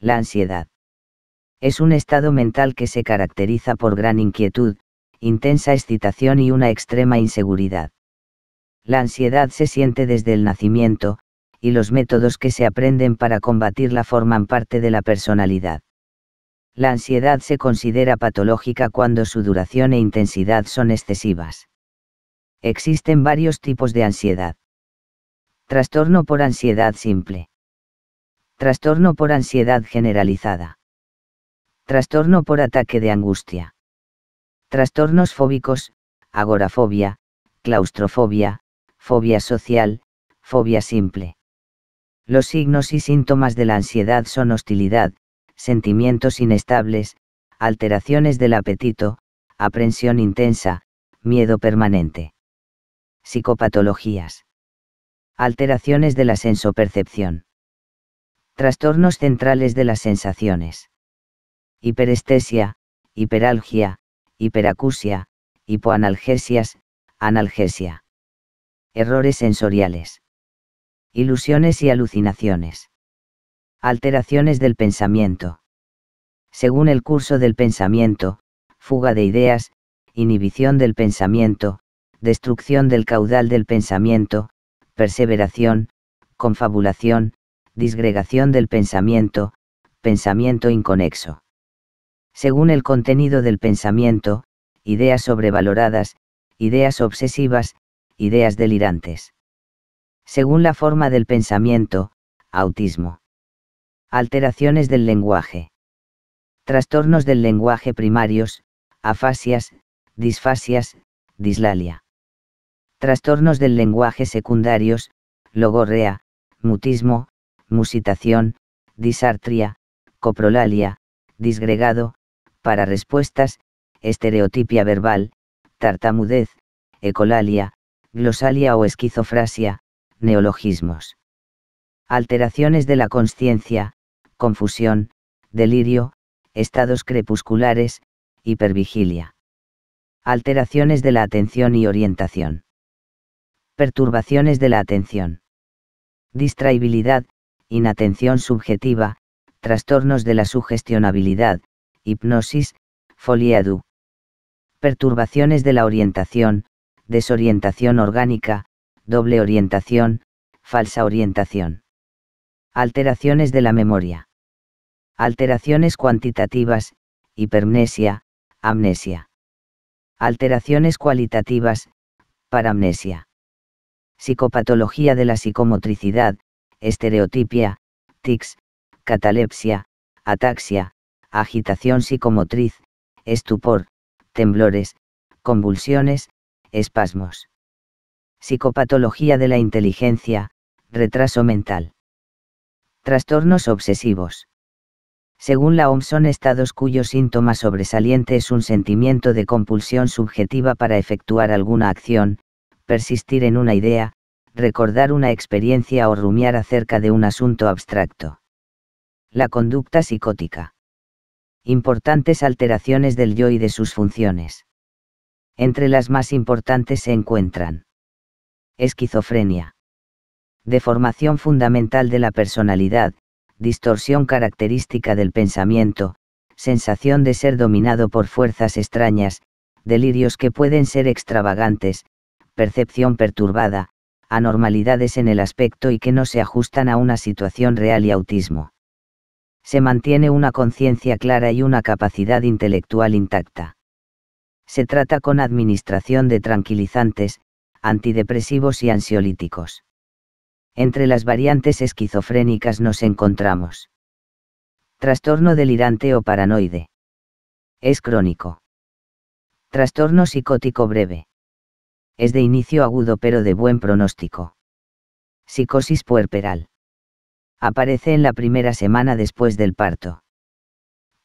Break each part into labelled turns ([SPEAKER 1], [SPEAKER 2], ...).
[SPEAKER 1] La ansiedad. Es un estado mental que se caracteriza por gran inquietud, intensa excitación y una extrema inseguridad. La ansiedad se siente desde el nacimiento, y los métodos que se aprenden para combatirla forman parte de la personalidad. La ansiedad se considera patológica cuando su duración e intensidad son excesivas. Existen varios tipos de ansiedad. Trastorno por ansiedad simple. Trastorno por ansiedad generalizada. Trastorno por ataque de angustia. Trastornos fóbicos, agorafobia, claustrofobia, fobia social, fobia simple. Los signos y síntomas de la ansiedad son hostilidad, sentimientos inestables, alteraciones del apetito, aprensión intensa, miedo permanente. Psicopatologías. Alteraciones de la sensopercepción trastornos centrales de las sensaciones. Hiperestesia, hiperalgia, hiperacusia, hipoanalgesias, analgesia. Errores sensoriales. Ilusiones y alucinaciones. Alteraciones del pensamiento. Según el curso del pensamiento, fuga de ideas, inhibición del pensamiento, destrucción del caudal del pensamiento, perseveración, confabulación, disgregación del pensamiento, pensamiento inconexo. Según el contenido del pensamiento, ideas sobrevaloradas, ideas obsesivas, ideas delirantes. Según la forma del pensamiento, autismo. Alteraciones del lenguaje. Trastornos del lenguaje primarios, afasias, disfasias, dislalia. Trastornos del lenguaje secundarios, logorrea, mutismo, musitación, disartria, coprolalia, disgregado, para respuestas, estereotipia verbal, tartamudez, ecolalia, glosalia o esquizofrasia, neologismos. Alteraciones de la conciencia, confusión, delirio, estados crepusculares, hipervigilia. Alteraciones de la atención y orientación. Perturbaciones de la atención. Distraibilidad, inatención subjetiva, trastornos de la sugestionabilidad, hipnosis, folia du. Perturbaciones de la orientación, desorientación orgánica, doble orientación, falsa orientación. Alteraciones de la memoria. Alteraciones cuantitativas, hipermnesia, amnesia. Alteraciones cualitativas, paramnesia. Psicopatología de la psicomotricidad, estereotipia, tics, catalepsia, ataxia, agitación psicomotriz, estupor, temblores, convulsiones, espasmos. Psicopatología de la inteligencia, retraso mental. Trastornos obsesivos. Según la OMS son estados cuyo síntoma sobresaliente es un sentimiento de compulsión subjetiva para efectuar alguna acción, persistir en una idea, recordar una experiencia o rumiar acerca de un asunto abstracto. La conducta psicótica. Importantes alteraciones del yo y de sus funciones. Entre las más importantes se encuentran. Esquizofrenia. Deformación fundamental de la personalidad, distorsión característica del pensamiento, sensación de ser dominado por fuerzas extrañas, delirios que pueden ser extravagantes, percepción perturbada, anormalidades en el aspecto y que no se ajustan a una situación real y autismo. Se mantiene una conciencia clara y una capacidad intelectual intacta. Se trata con administración de tranquilizantes, antidepresivos y ansiolíticos. Entre las variantes esquizofrénicas nos encontramos. Trastorno delirante o paranoide. Es crónico. Trastorno psicótico breve es de inicio agudo pero de buen pronóstico. Psicosis puerperal. Aparece en la primera semana después del parto.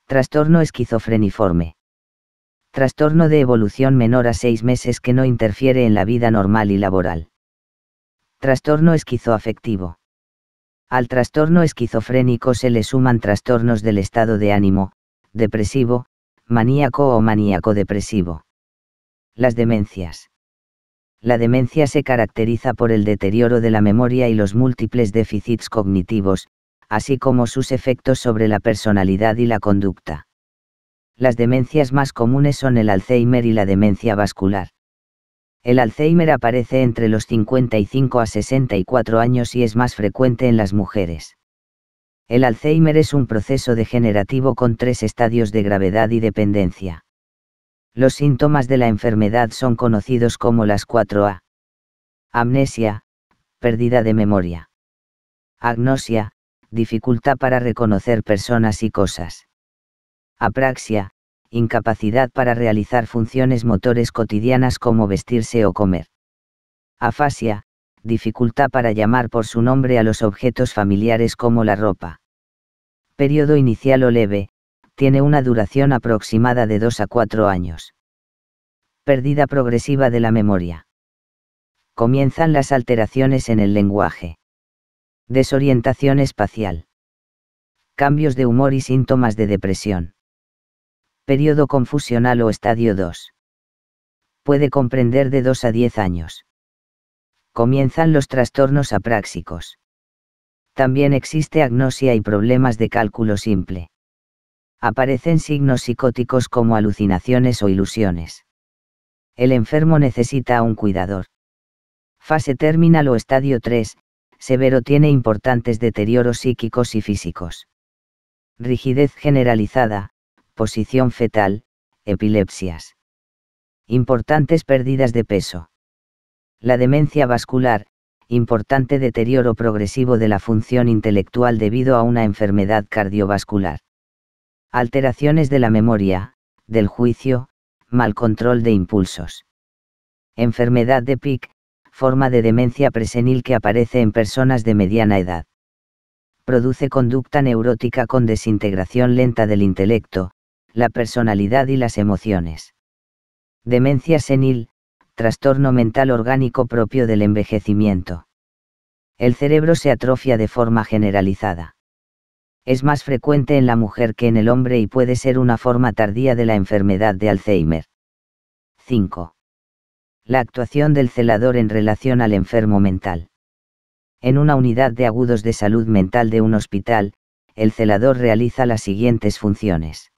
[SPEAKER 1] Trastorno esquizofreniforme. Trastorno de evolución menor a seis meses que no interfiere en la vida normal y laboral. Trastorno esquizoafectivo. Al trastorno esquizofrénico se le suman trastornos del estado de ánimo, depresivo, maníaco o maníaco-depresivo. Las demencias la demencia se caracteriza por el deterioro de la memoria y los múltiples déficits cognitivos, así como sus efectos sobre la personalidad y la conducta. Las demencias más comunes son el Alzheimer y la demencia vascular. El Alzheimer aparece entre los 55 a 64 años y es más frecuente en las mujeres. El Alzheimer es un proceso degenerativo con tres estadios de gravedad y dependencia. Los síntomas de la enfermedad son conocidos como las 4A. Amnesia, pérdida de memoria. Agnosia, dificultad para reconocer personas y cosas. Apraxia, incapacidad para realizar funciones motores cotidianas como vestirse o comer. Afasia, dificultad para llamar por su nombre a los objetos familiares como la ropa. Periodo inicial o leve, tiene una duración aproximada de 2 a 4 años. Pérdida progresiva de la memoria. Comienzan las alteraciones en el lenguaje. Desorientación espacial. Cambios de humor y síntomas de depresión. Periodo confusional o estadio 2. Puede comprender de 2 a 10 años. Comienzan los trastornos apráxicos. También existe agnosia y problemas de cálculo simple aparecen signos psicóticos como alucinaciones o ilusiones. El enfermo necesita un cuidador. Fase terminal o estadio 3, severo tiene importantes deterioros psíquicos y físicos. Rigidez generalizada, posición fetal, epilepsias. Importantes pérdidas de peso. La demencia vascular, importante deterioro progresivo de la función intelectual debido a una enfermedad cardiovascular alteraciones de la memoria, del juicio, mal control de impulsos. Enfermedad de PIC, forma de demencia presenil que aparece en personas de mediana edad. Produce conducta neurótica con desintegración lenta del intelecto, la personalidad y las emociones. Demencia senil, trastorno mental orgánico propio del envejecimiento. El cerebro se atrofia de forma generalizada es más frecuente en la mujer que en el hombre y puede ser una forma tardía de la enfermedad de Alzheimer. 5. La actuación del celador en relación al enfermo mental. En una unidad de agudos de salud mental de un hospital, el celador realiza las siguientes funciones.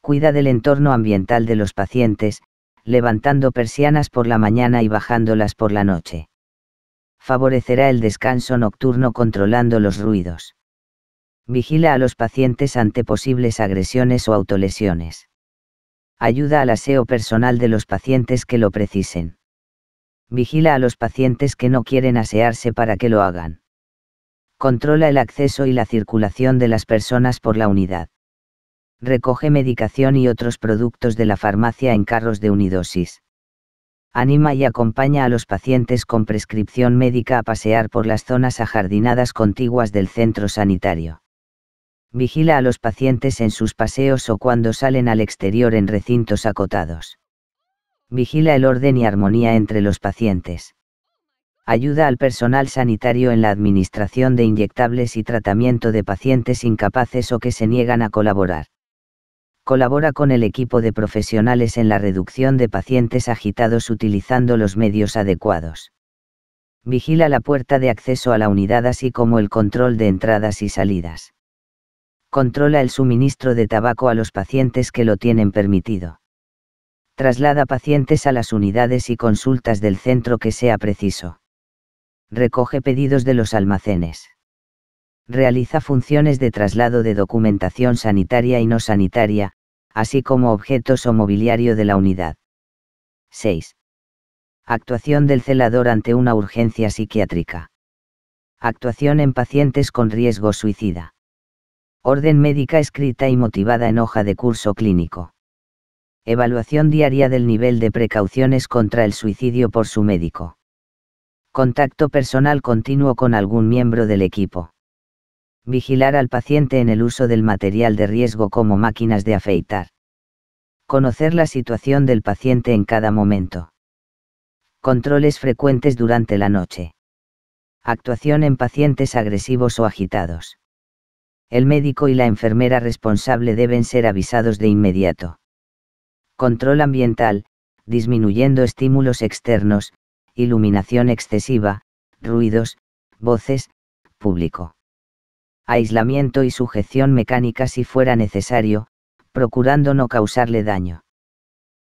[SPEAKER 1] Cuida del entorno ambiental de los pacientes, levantando persianas por la mañana y bajándolas por la noche. Favorecerá el descanso nocturno controlando los ruidos Vigila a los pacientes ante posibles agresiones o autolesiones. Ayuda al aseo personal de los pacientes que lo precisen. Vigila a los pacientes que no quieren asearse para que lo hagan. Controla el acceso y la circulación de las personas por la unidad. Recoge medicación y otros productos de la farmacia en carros de unidosis. Anima y acompaña a los pacientes con prescripción médica a pasear por las zonas ajardinadas contiguas del centro sanitario vigila a los pacientes en sus paseos o cuando salen al exterior en recintos acotados. Vigila el orden y armonía entre los pacientes. Ayuda al personal sanitario en la administración de inyectables y tratamiento de pacientes incapaces o que se niegan a colaborar. Colabora con el equipo de profesionales en la reducción de pacientes agitados utilizando los medios adecuados. Vigila la puerta de acceso a la unidad así como el control de entradas y salidas controla el suministro de tabaco a los pacientes que lo tienen permitido. Traslada pacientes a las unidades y consultas del centro que sea preciso. Recoge pedidos de los almacenes. Realiza funciones de traslado de documentación sanitaria y no sanitaria, así como objetos o mobiliario de la unidad. 6. Actuación del celador ante una urgencia psiquiátrica. Actuación en pacientes con riesgo suicida Orden médica escrita y motivada en hoja de curso clínico. Evaluación diaria del nivel de precauciones contra el suicidio por su médico. Contacto personal continuo con algún miembro del equipo. Vigilar al paciente en el uso del material de riesgo como máquinas de afeitar. Conocer la situación del paciente en cada momento. Controles frecuentes durante la noche. Actuación en pacientes agresivos o agitados el médico y la enfermera responsable deben ser avisados de inmediato. Control ambiental, disminuyendo estímulos externos, iluminación excesiva, ruidos, voces, público. Aislamiento y sujeción mecánica si fuera necesario, procurando no causarle daño.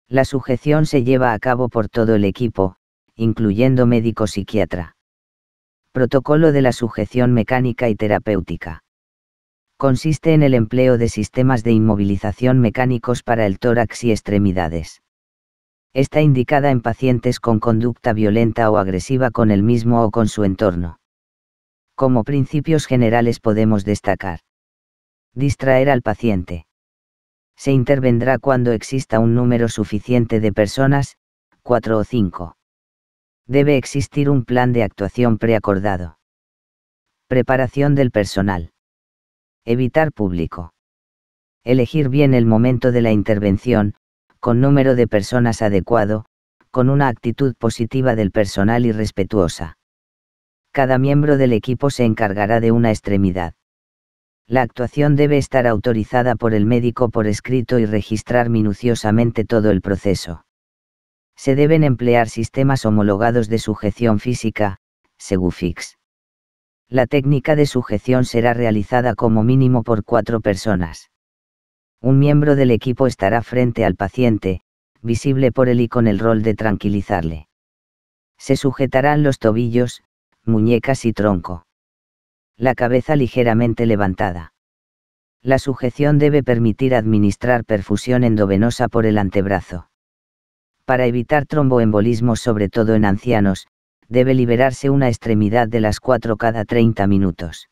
[SPEAKER 1] La sujeción se lleva a cabo por todo el equipo, incluyendo médico psiquiatra. Protocolo de la sujeción mecánica y terapéutica consiste en el empleo de sistemas de inmovilización mecánicos para el tórax y extremidades. Está indicada en pacientes con conducta violenta o agresiva con el mismo o con su entorno. Como principios generales podemos destacar. Distraer al paciente. Se intervendrá cuando exista un número suficiente de personas, 4 o 5. Debe existir un plan de actuación preacordado. Preparación del personal Evitar público. Elegir bien el momento de la intervención, con número de personas adecuado, con una actitud positiva del personal y respetuosa. Cada miembro del equipo se encargará de una extremidad. La actuación debe estar autorizada por el médico por escrito y registrar minuciosamente todo el proceso. Se deben emplear sistemas homologados de sujeción física, Segufix. La técnica de sujeción será realizada como mínimo por cuatro personas. Un miembro del equipo estará frente al paciente, visible por él y con el rol de tranquilizarle. Se sujetarán los tobillos, muñecas y tronco. La cabeza ligeramente levantada. La sujeción debe permitir administrar perfusión endovenosa por el antebrazo. Para evitar tromboembolismo sobre todo en ancianos, debe liberarse una extremidad de las 4 cada 30 minutos.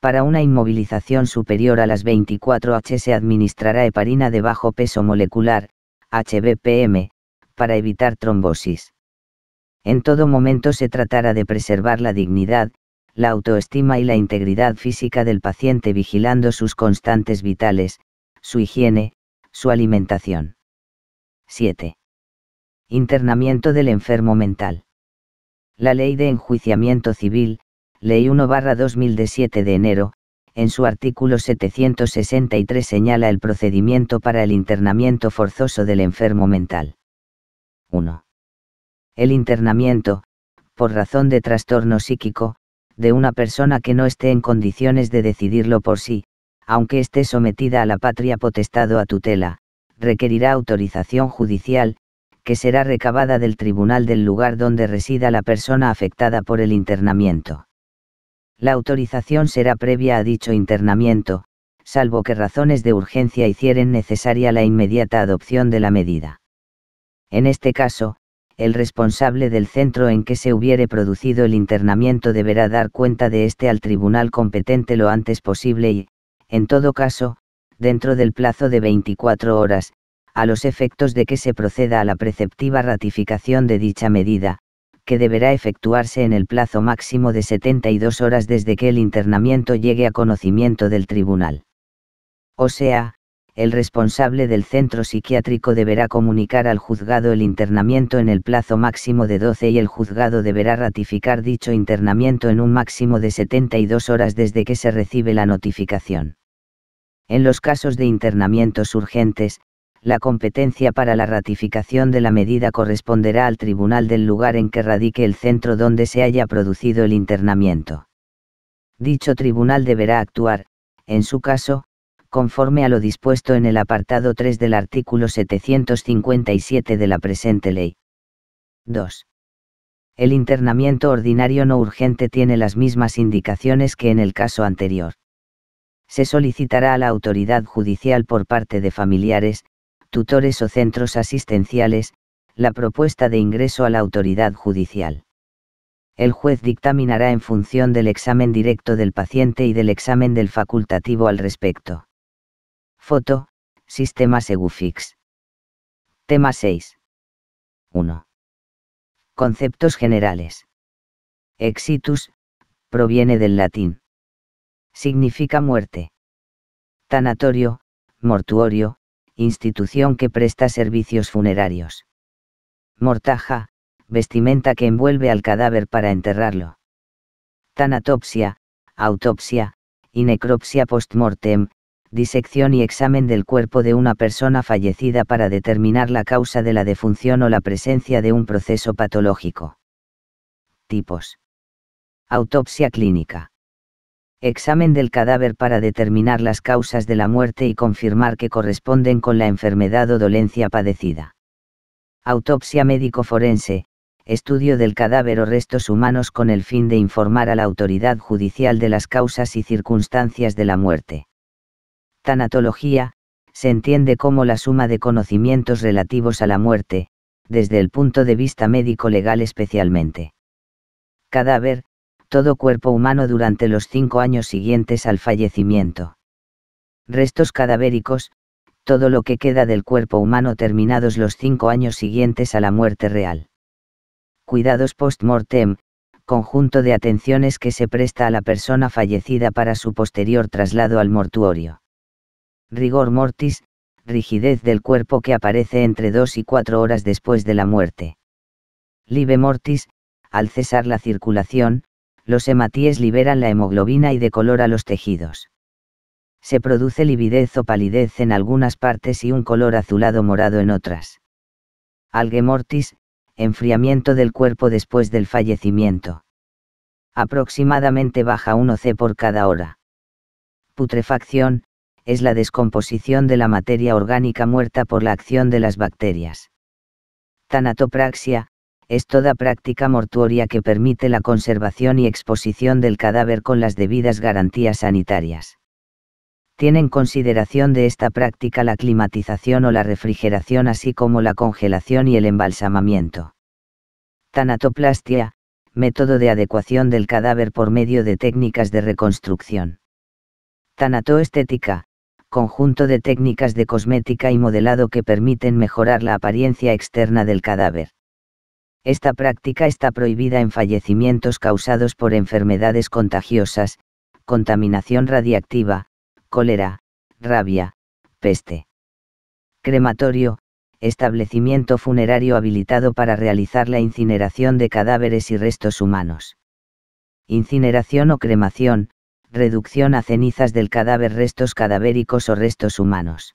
[SPEAKER 1] Para una inmovilización superior a las 24H se administrará heparina de bajo peso molecular, HBPM, para evitar trombosis. En todo momento se tratará de preservar la dignidad, la autoestima y la integridad física del paciente vigilando sus constantes vitales, su higiene, su alimentación. 7. Internamiento del enfermo mental. La Ley de Enjuiciamiento Civil, Ley 1-2000 de de enero, en su artículo 763 señala el procedimiento para el internamiento forzoso del enfermo mental. 1. El internamiento, por razón de trastorno psíquico, de una persona que no esté en condiciones de decidirlo por sí, aunque esté sometida a la patria potestad o a tutela, requerirá autorización judicial, que será recabada del tribunal del lugar donde resida la persona afectada por el internamiento. La autorización será previa a dicho internamiento, salvo que razones de urgencia hicieren necesaria la inmediata adopción de la medida. En este caso, el responsable del centro en que se hubiere producido el internamiento deberá dar cuenta de éste al tribunal competente lo antes posible y, en todo caso, dentro del plazo de 24 horas, a los efectos de que se proceda a la preceptiva ratificación de dicha medida, que deberá efectuarse en el plazo máximo de 72 horas desde que el internamiento llegue a conocimiento del tribunal. O sea, el responsable del centro psiquiátrico deberá comunicar al juzgado el internamiento en el plazo máximo de 12 y el juzgado deberá ratificar dicho internamiento en un máximo de 72 horas desde que se recibe la notificación. En los casos de internamientos urgentes, la competencia para la ratificación de la medida corresponderá al tribunal del lugar en que radique el centro donde se haya producido el internamiento. Dicho tribunal deberá actuar, en su caso, conforme a lo dispuesto en el apartado 3 del artículo 757 de la presente ley. 2. El internamiento ordinario no urgente tiene las mismas indicaciones que en el caso anterior. Se solicitará a la autoridad judicial por parte de familiares, tutores o centros asistenciales, la propuesta de ingreso a la autoridad judicial. El juez dictaminará en función del examen directo del paciente y del examen del facultativo al respecto. Foto, Sistema Segufix. Tema 6. 1. Conceptos generales. Exitus, proviene del latín. Significa muerte. Tanatorio, mortuorio, institución que presta servicios funerarios. Mortaja, vestimenta que envuelve al cadáver para enterrarlo. Tanatopsia, autopsia, y necropsia post-mortem, disección y examen del cuerpo de una persona fallecida para determinar la causa de la defunción o la presencia de un proceso patológico. Tipos. Autopsia clínica examen del cadáver para determinar las causas de la muerte y confirmar que corresponden con la enfermedad o dolencia padecida. Autopsia médico forense, estudio del cadáver o restos humanos con el fin de informar a la autoridad judicial de las causas y circunstancias de la muerte. Tanatología, se entiende como la suma de conocimientos relativos a la muerte, desde el punto de vista médico-legal especialmente. Cadáver, todo cuerpo humano durante los cinco años siguientes al fallecimiento. Restos cadavéricos, todo lo que queda del cuerpo humano terminados los cinco años siguientes a la muerte real. Cuidados post-mortem, conjunto de atenciones que se presta a la persona fallecida para su posterior traslado al mortuorio. Rigor mortis, rigidez del cuerpo que aparece entre dos y cuatro horas después de la muerte. Live mortis, al cesar la circulación, los hematíes liberan la hemoglobina y decolora los tejidos. Se produce lividez o palidez en algunas partes y un color azulado morado en otras. Algemortis, enfriamiento del cuerpo después del fallecimiento. Aproximadamente baja 1 C por cada hora. Putrefacción, es la descomposición de la materia orgánica muerta por la acción de las bacterias. Tanatopraxia, es toda práctica mortuoria que permite la conservación y exposición del cadáver con las debidas garantías sanitarias. Tienen consideración de esta práctica la climatización o la refrigeración así como la congelación y el embalsamamiento. Tanatoplastia, método de adecuación del cadáver por medio de técnicas de reconstrucción. Tanatoestética, conjunto de técnicas de cosmética y modelado que permiten mejorar la apariencia externa del cadáver. Esta práctica está prohibida en fallecimientos causados por enfermedades contagiosas, contaminación radiactiva, cólera, rabia, peste. Crematorio, establecimiento funerario habilitado para realizar la incineración de cadáveres y restos humanos. Incineración o cremación, reducción a cenizas del cadáver restos cadavéricos o restos humanos.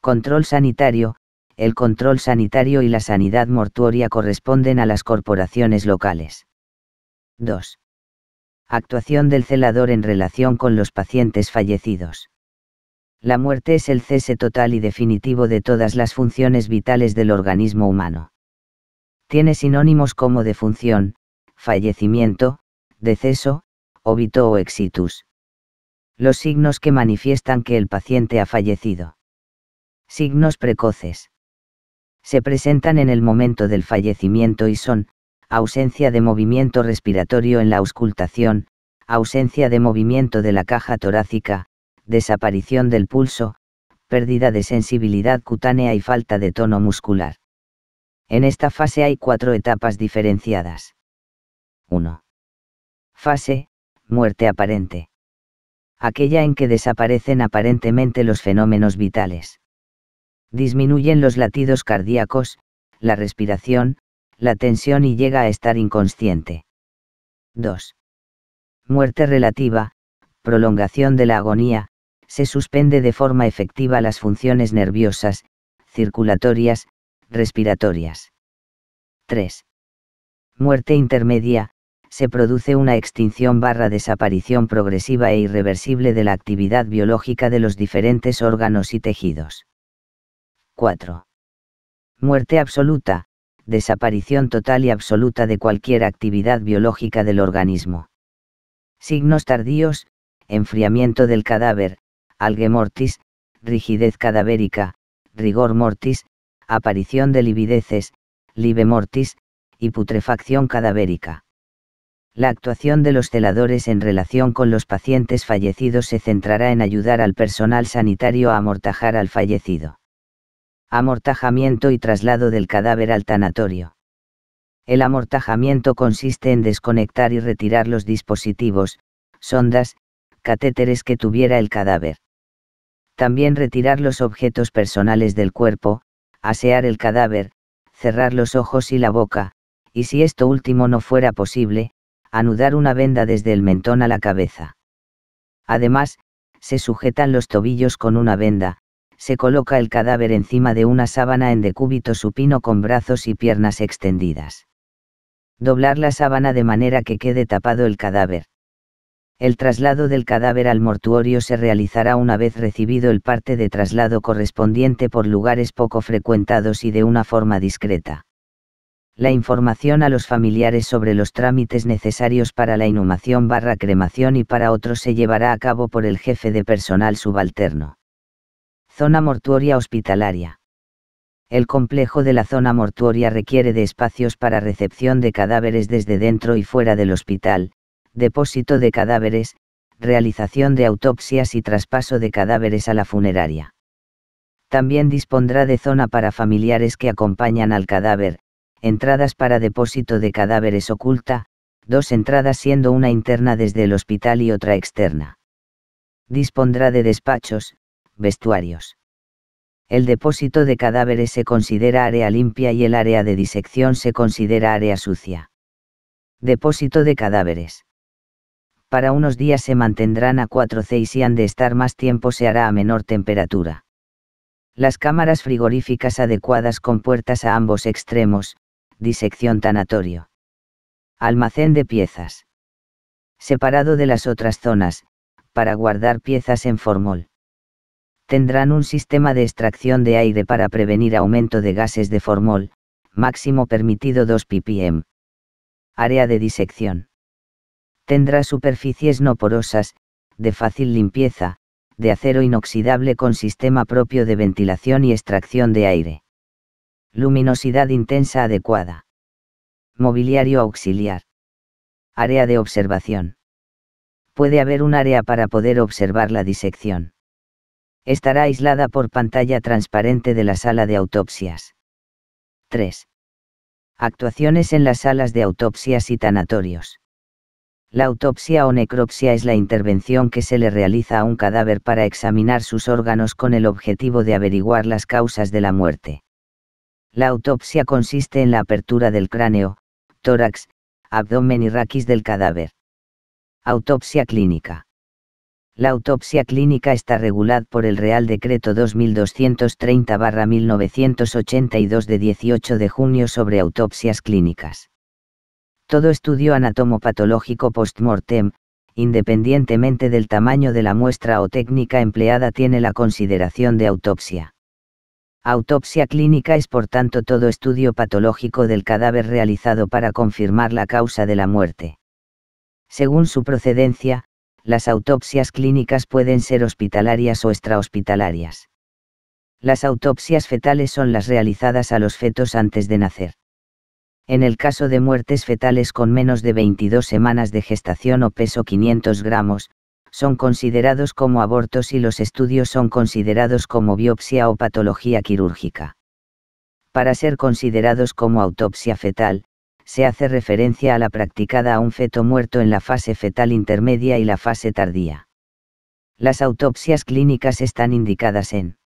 [SPEAKER 1] Control sanitario, el control sanitario y la sanidad mortuoria corresponden a las corporaciones locales. 2. Actuación del celador en relación con los pacientes fallecidos. La muerte es el cese total y definitivo de todas las funciones vitales del organismo humano. Tiene sinónimos como defunción, fallecimiento, deceso, óbito o exitus. Los signos que manifiestan que el paciente ha fallecido. Signos precoces se presentan en el momento del fallecimiento y son, ausencia de movimiento respiratorio en la auscultación, ausencia de movimiento de la caja torácica, desaparición del pulso, pérdida de sensibilidad cutánea y falta de tono muscular. En esta fase hay cuatro etapas diferenciadas. 1. Fase, muerte aparente. Aquella en que desaparecen aparentemente los fenómenos vitales disminuyen los latidos cardíacos, la respiración, la tensión y llega a estar inconsciente. 2. Muerte relativa, prolongación de la agonía, se suspende de forma efectiva las funciones nerviosas, circulatorias, respiratorias. 3. Muerte intermedia, se produce una extinción barra desaparición progresiva e irreversible de la actividad biológica de los diferentes órganos y tejidos. 4. Muerte absoluta, desaparición total y absoluta de cualquier actividad biológica del organismo. Signos tardíos, enfriamiento del cadáver, algue mortis, rigidez cadavérica, rigor mortis, aparición de livideces, libe mortis, y putrefacción cadavérica. La actuación de los celadores en relación con los pacientes fallecidos se centrará en ayudar al personal sanitario a amortajar al fallecido amortajamiento y traslado del cadáver al tanatorio. El amortajamiento consiste en desconectar y retirar los dispositivos, sondas, catéteres que tuviera el cadáver. También retirar los objetos personales del cuerpo, asear el cadáver, cerrar los ojos y la boca, y si esto último no fuera posible, anudar una venda desde el mentón a la cabeza. Además, se sujetan los tobillos con una venda, se coloca el cadáver encima de una sábana en decúbito supino con brazos y piernas extendidas. Doblar la sábana de manera que quede tapado el cadáver. El traslado del cadáver al mortuorio se realizará una vez recibido el parte de traslado correspondiente por lugares poco frecuentados y de una forma discreta. La información a los familiares sobre los trámites necesarios para la inhumación barra cremación y para otros se llevará a cabo por el jefe de personal subalterno. Zona mortuoria hospitalaria. El complejo de la zona mortuoria requiere de espacios para recepción de cadáveres desde dentro y fuera del hospital, depósito de cadáveres, realización de autopsias y traspaso de cadáveres a la funeraria. También dispondrá de zona para familiares que acompañan al cadáver, entradas para depósito de cadáveres oculta, dos entradas siendo una interna desde el hospital y otra externa. Dispondrá de despachos, vestuarios. El depósito de cadáveres se considera área limpia y el área de disección se considera área sucia. Depósito de cadáveres. Para unos días se mantendrán a 4 C y si han de estar más tiempo se hará a menor temperatura. Las cámaras frigoríficas adecuadas con puertas a ambos extremos, disección tanatorio. Almacén de piezas. Separado de las otras zonas, para guardar piezas en formol tendrán un sistema de extracción de aire para prevenir aumento de gases de formol, máximo permitido 2 ppm. Área de disección. Tendrá superficies no porosas, de fácil limpieza, de acero inoxidable con sistema propio de ventilación y extracción de aire. Luminosidad intensa adecuada. Mobiliario auxiliar. Área de observación. Puede haber un área para poder observar la disección estará aislada por pantalla transparente de la sala de autopsias. 3. Actuaciones en las salas de autopsias y tanatorios. La autopsia o necropsia es la intervención que se le realiza a un cadáver para examinar sus órganos con el objetivo de averiguar las causas de la muerte. La autopsia consiste en la apertura del cráneo, tórax, abdomen y raquis del cadáver. Autopsia clínica. La autopsia clínica está regulada por el Real Decreto 2230-1982 de 18 de junio sobre autopsias clínicas. Todo estudio anatomopatológico post-mortem, independientemente del tamaño de la muestra o técnica empleada, tiene la consideración de autopsia. Autopsia clínica es por tanto todo estudio patológico del cadáver realizado para confirmar la causa de la muerte. Según su procedencia, las autopsias clínicas pueden ser hospitalarias o extrahospitalarias. Las autopsias fetales son las realizadas a los fetos antes de nacer. En el caso de muertes fetales con menos de 22 semanas de gestación o peso 500 gramos, son considerados como abortos y los estudios son considerados como biopsia o patología quirúrgica. Para ser considerados como autopsia fetal, se hace referencia a la practicada a un feto muerto en la fase fetal intermedia y la fase tardía. Las autopsias clínicas están indicadas en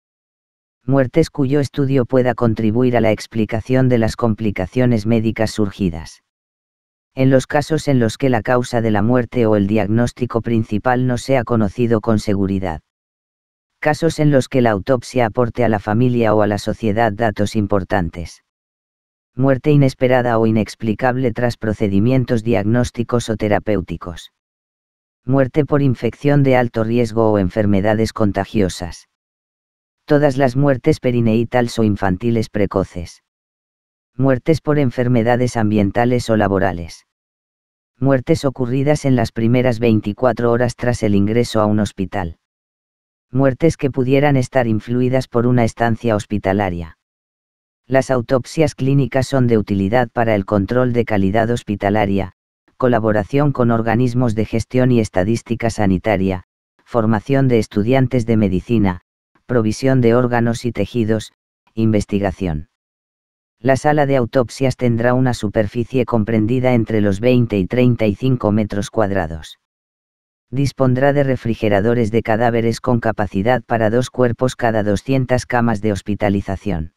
[SPEAKER 1] muertes cuyo estudio pueda contribuir a la explicación de las complicaciones médicas surgidas. En los casos en los que la causa de la muerte o el diagnóstico principal no sea conocido con seguridad. Casos en los que la autopsia aporte a la familia o a la sociedad datos importantes muerte inesperada o inexplicable tras procedimientos diagnósticos o terapéuticos. Muerte por infección de alto riesgo o enfermedades contagiosas. Todas las muertes perineitales o infantiles precoces. Muertes por enfermedades ambientales o laborales. Muertes ocurridas en las primeras 24 horas tras el ingreso a un hospital. Muertes que pudieran estar influidas por una estancia hospitalaria las autopsias clínicas son de utilidad para el control de calidad hospitalaria, colaboración con organismos de gestión y estadística sanitaria, formación de estudiantes de medicina, provisión de órganos y tejidos, investigación. La sala de autopsias tendrá una superficie comprendida entre los 20 y 35 metros cuadrados. Dispondrá de refrigeradores de cadáveres con capacidad para dos cuerpos cada 200 camas de hospitalización.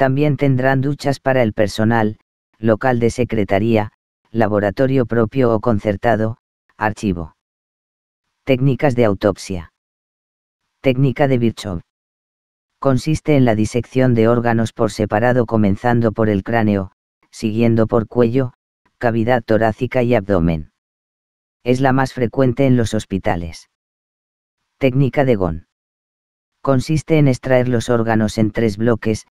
[SPEAKER 1] También tendrán duchas para el personal, local de secretaría, laboratorio propio o concertado, archivo. Técnicas de autopsia. Técnica de Virchow. Consiste en la disección de órganos por separado comenzando por el cráneo, siguiendo por cuello, cavidad torácica y abdomen. Es la más frecuente en los hospitales. Técnica de GON. Consiste en extraer los órganos en tres bloques,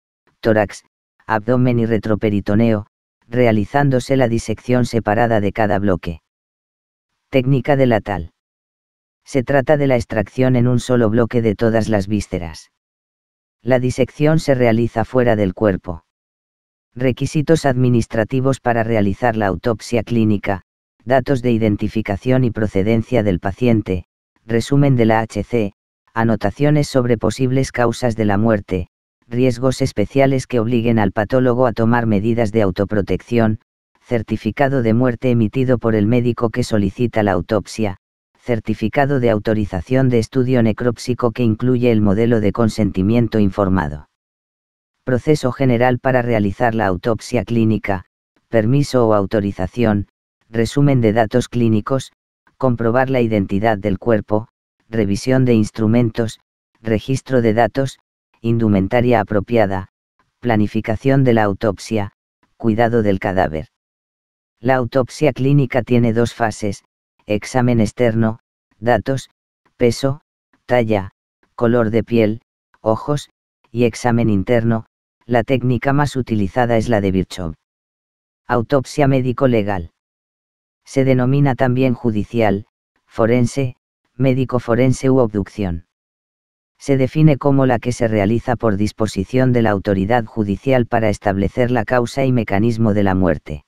[SPEAKER 1] tórax, abdomen y retroperitoneo, realizándose la disección separada de cada bloque. Técnica de la tal. Se trata de la extracción en un solo bloque de todas las vísceras. La disección se realiza fuera del cuerpo. Requisitos administrativos para realizar la autopsia clínica, datos de identificación y procedencia del paciente, resumen de la HC, anotaciones sobre posibles causas de la muerte, riesgos especiales que obliguen al patólogo a tomar medidas de autoprotección, certificado de muerte emitido por el médico que solicita la autopsia, certificado de autorización de estudio necrópsico que incluye el modelo de consentimiento informado. Proceso general para realizar la autopsia clínica, permiso o autorización, resumen de datos clínicos, comprobar la identidad del cuerpo, revisión de instrumentos, registro de datos, indumentaria apropiada, planificación de la autopsia, cuidado del cadáver. La autopsia clínica tiene dos fases, examen externo, datos, peso, talla, color de piel, ojos, y examen interno, la técnica más utilizada es la de Virchow. Autopsia médico-legal. Se denomina también judicial, forense, médico forense u obducción se define como la que se realiza por disposición de la autoridad judicial para establecer la causa y mecanismo de la muerte.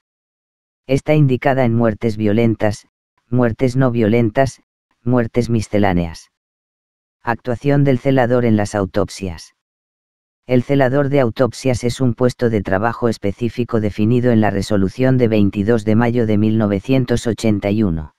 [SPEAKER 1] Está indicada en muertes violentas, muertes no violentas, muertes misceláneas. Actuación del celador en las autopsias. El celador de autopsias es un puesto de trabajo específico definido en la resolución de 22 de mayo de 1981.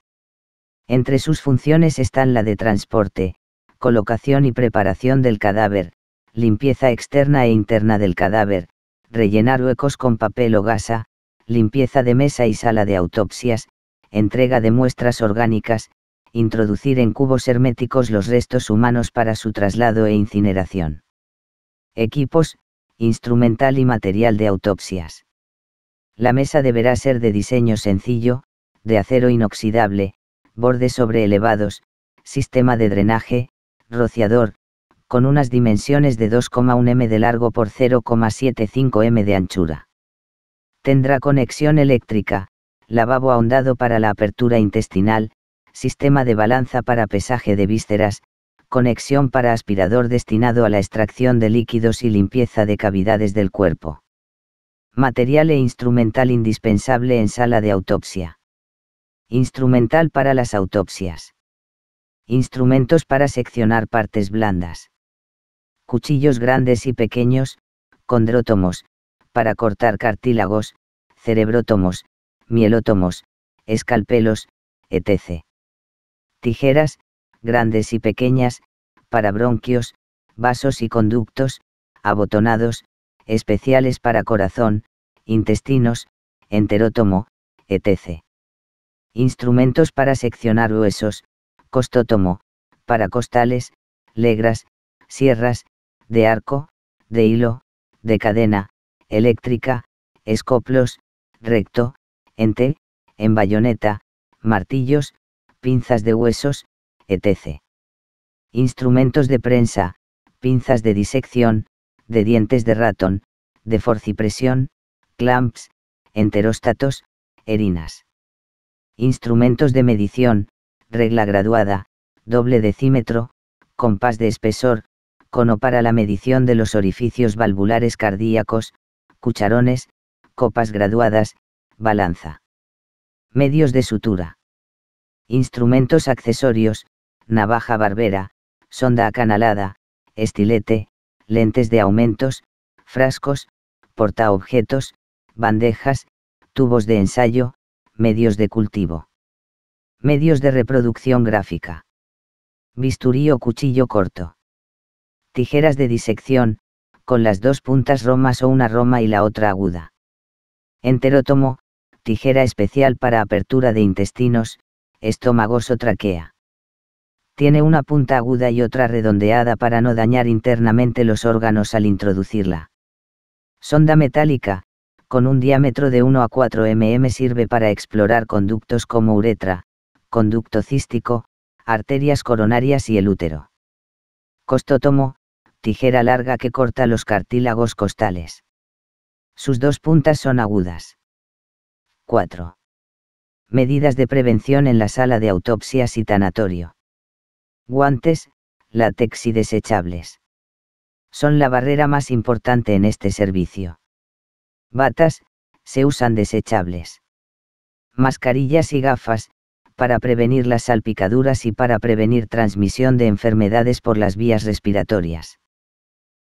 [SPEAKER 1] Entre sus funciones están la de transporte, colocación y preparación del cadáver, limpieza externa e interna del cadáver, rellenar huecos con papel o gasa, limpieza de mesa y sala de autopsias, entrega de muestras orgánicas, introducir en cubos herméticos los restos humanos para su traslado e incineración. Equipos, instrumental y material de autopsias. La mesa deberá ser de diseño sencillo, de acero inoxidable, bordes elevados, sistema de drenaje, rociador, con unas dimensiones de 2,1 m de largo por 0,75 m de anchura. Tendrá conexión eléctrica, lavabo ahondado para la apertura intestinal, sistema de balanza para pesaje de vísceras, conexión para aspirador destinado a la extracción de líquidos y limpieza de cavidades del cuerpo. Material e instrumental indispensable en sala de autopsia. Instrumental para las autopsias instrumentos para seccionar partes blandas. Cuchillos grandes y pequeños, condrótomos, para cortar cartílagos, cerebrótomos, mielótomos, escalpelos, etc. Tijeras, grandes y pequeñas, para bronquios, vasos y conductos, abotonados, especiales para corazón, intestinos, enterótomo, etc. Instrumentos para seccionar huesos, costótomo, para costales, legras, sierras, de arco, de hilo, de cadena, eléctrica, escoplos, recto, ente, en bayoneta, martillos, pinzas de huesos, etc. Instrumentos de prensa, pinzas de disección, de dientes de ratón, de forcipresión, clamps, enteróstatos, herinas. Instrumentos de medición, regla graduada, doble decímetro, compás de espesor, cono para la medición de los orificios valvulares cardíacos, cucharones, copas graduadas, balanza. Medios de sutura. Instrumentos accesorios, navaja barbera, sonda acanalada, estilete, lentes de aumentos, frascos, portaobjetos, bandejas, tubos de ensayo, medios de cultivo. Medios de reproducción gráfica. Bisturí o cuchillo corto. Tijeras de disección, con las dos puntas romas o una roma y la otra aguda. Enterótomo, tijera especial para apertura de intestinos, estómagos o traquea. Tiene una punta aguda y otra redondeada para no dañar internamente los órganos al introducirla. Sonda metálica, con un diámetro de 1 a 4 mm sirve para explorar conductos como uretra, conducto cístico, arterias coronarias y el útero. Costótomo, tijera larga que corta los cartílagos costales. Sus dos puntas son agudas. 4. Medidas de prevención en la sala de autopsias y tanatorio. Guantes, látex y desechables. Son la barrera más importante en este servicio. Batas, se usan desechables. Mascarillas y gafas, para prevenir las salpicaduras y para prevenir transmisión de enfermedades por las vías respiratorias.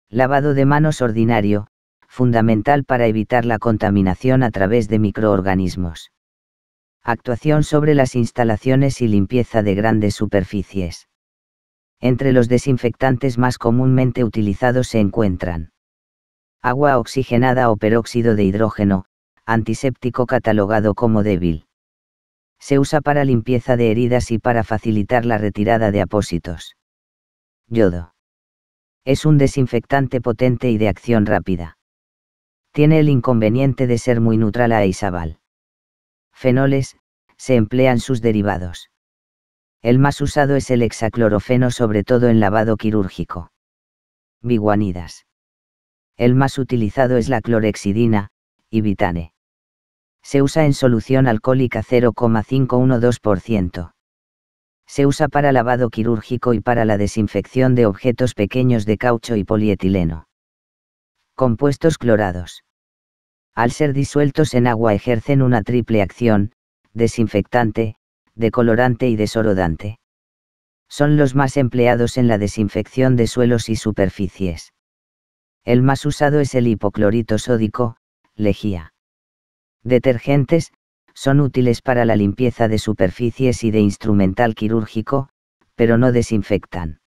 [SPEAKER 1] Lavado de manos ordinario, fundamental para evitar la contaminación a través de microorganismos. Actuación sobre las instalaciones y limpieza de grandes superficies. Entre los desinfectantes más comúnmente utilizados se encuentran agua oxigenada o peróxido de hidrógeno, antiséptico catalogado como débil. Se usa para limpieza de heridas y para facilitar la retirada de apósitos. Yodo. Es un desinfectante potente y de acción rápida. Tiene el inconveniente de ser muy neutral a Isabal. Fenoles, se emplean sus derivados. El más usado es el hexaclorofeno sobre todo en lavado quirúrgico. Biguanidas. El más utilizado es la clorexidina, y vitane. Se usa en solución alcohólica 0,512%. Se usa para lavado quirúrgico y para la desinfección de objetos pequeños de caucho y polietileno. Compuestos clorados. Al ser disueltos en agua ejercen una triple acción, desinfectante, decolorante y desorodante. Son los más empleados en la desinfección de suelos y superficies. El más usado es el hipoclorito sódico, lejía. Detergentes, son útiles para la limpieza de superficies y de instrumental quirúrgico, pero no desinfectan.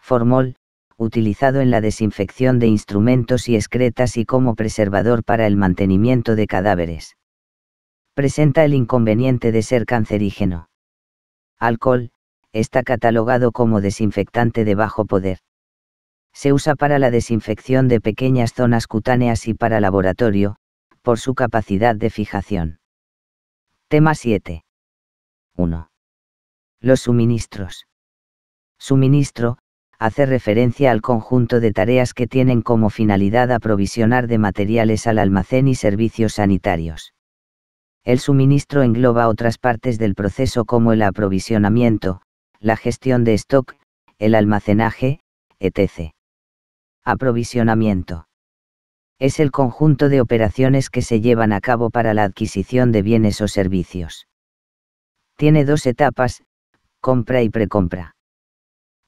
[SPEAKER 1] Formol, utilizado en la desinfección de instrumentos y excretas y como preservador para el mantenimiento de cadáveres. Presenta el inconveniente de ser cancerígeno. Alcohol, está catalogado como desinfectante de bajo poder. Se usa para la desinfección de pequeñas zonas cutáneas y para laboratorio, por su capacidad de fijación. Tema 7. 1. Los suministros. Suministro, hace referencia al conjunto de tareas que tienen como finalidad aprovisionar de materiales al almacén y servicios sanitarios. El suministro engloba otras partes del proceso como el aprovisionamiento, la gestión de stock, el almacenaje, etc. Aprovisionamiento es el conjunto de operaciones que se llevan a cabo para la adquisición de bienes o servicios. Tiene dos etapas, compra y precompra.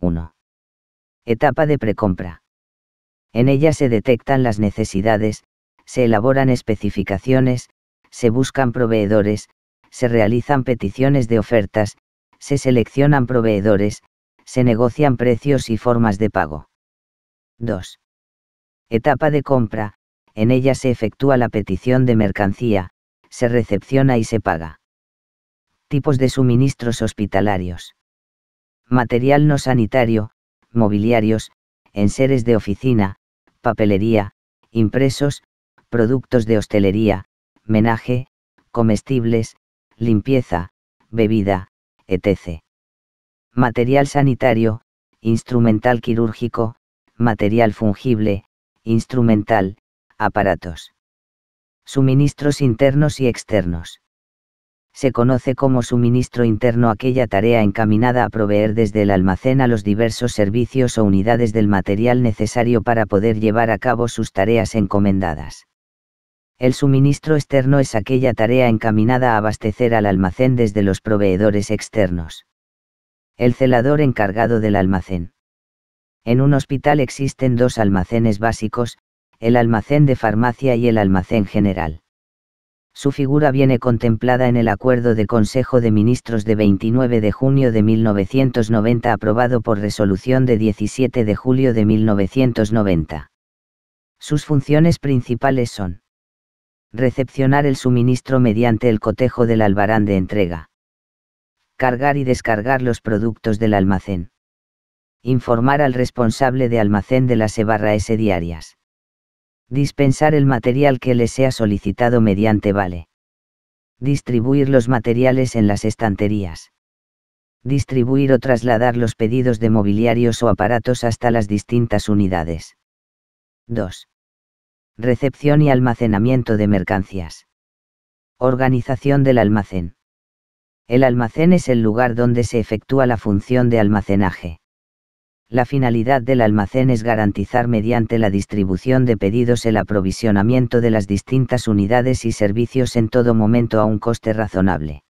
[SPEAKER 1] 1. Etapa de precompra. En ella se detectan las necesidades, se elaboran especificaciones, se buscan proveedores, se realizan peticiones de ofertas, se seleccionan proveedores, se negocian precios y formas de pago. 2. Etapa de compra, en ella se efectúa la petición de mercancía, se recepciona y se paga. Tipos de suministros hospitalarios. Material no sanitario, mobiliarios, enseres de oficina, papelería, impresos, productos de hostelería, menaje, comestibles, limpieza, bebida, etc. Material sanitario, instrumental quirúrgico, material fungible, instrumental, aparatos. Suministros internos y externos. Se conoce como suministro interno aquella tarea encaminada a proveer desde el almacén a los diversos servicios o unidades del material necesario para poder llevar a cabo sus tareas encomendadas. El suministro externo es aquella tarea encaminada a abastecer al almacén desde los proveedores externos. El celador encargado del almacén. En un hospital existen dos almacenes básicos, el almacén de farmacia y el almacén general. Su figura viene contemplada en el Acuerdo de Consejo de Ministros de 29 de junio de 1990 aprobado por resolución de 17 de julio de 1990. Sus funciones principales son recepcionar el suministro mediante el cotejo del albarán de entrega, cargar y descargar los productos del almacén, informar al responsable de almacén de las e diarias Dispensar el material que le sea solicitado mediante vale. Distribuir los materiales en las estanterías. Distribuir o trasladar los pedidos de mobiliarios o aparatos hasta las distintas unidades. 2. Recepción y almacenamiento de mercancías. Organización del almacén. El almacén es el lugar donde se efectúa la función de almacenaje. La finalidad del almacén es garantizar mediante la distribución de pedidos el aprovisionamiento de las distintas unidades y servicios en todo momento a un coste razonable.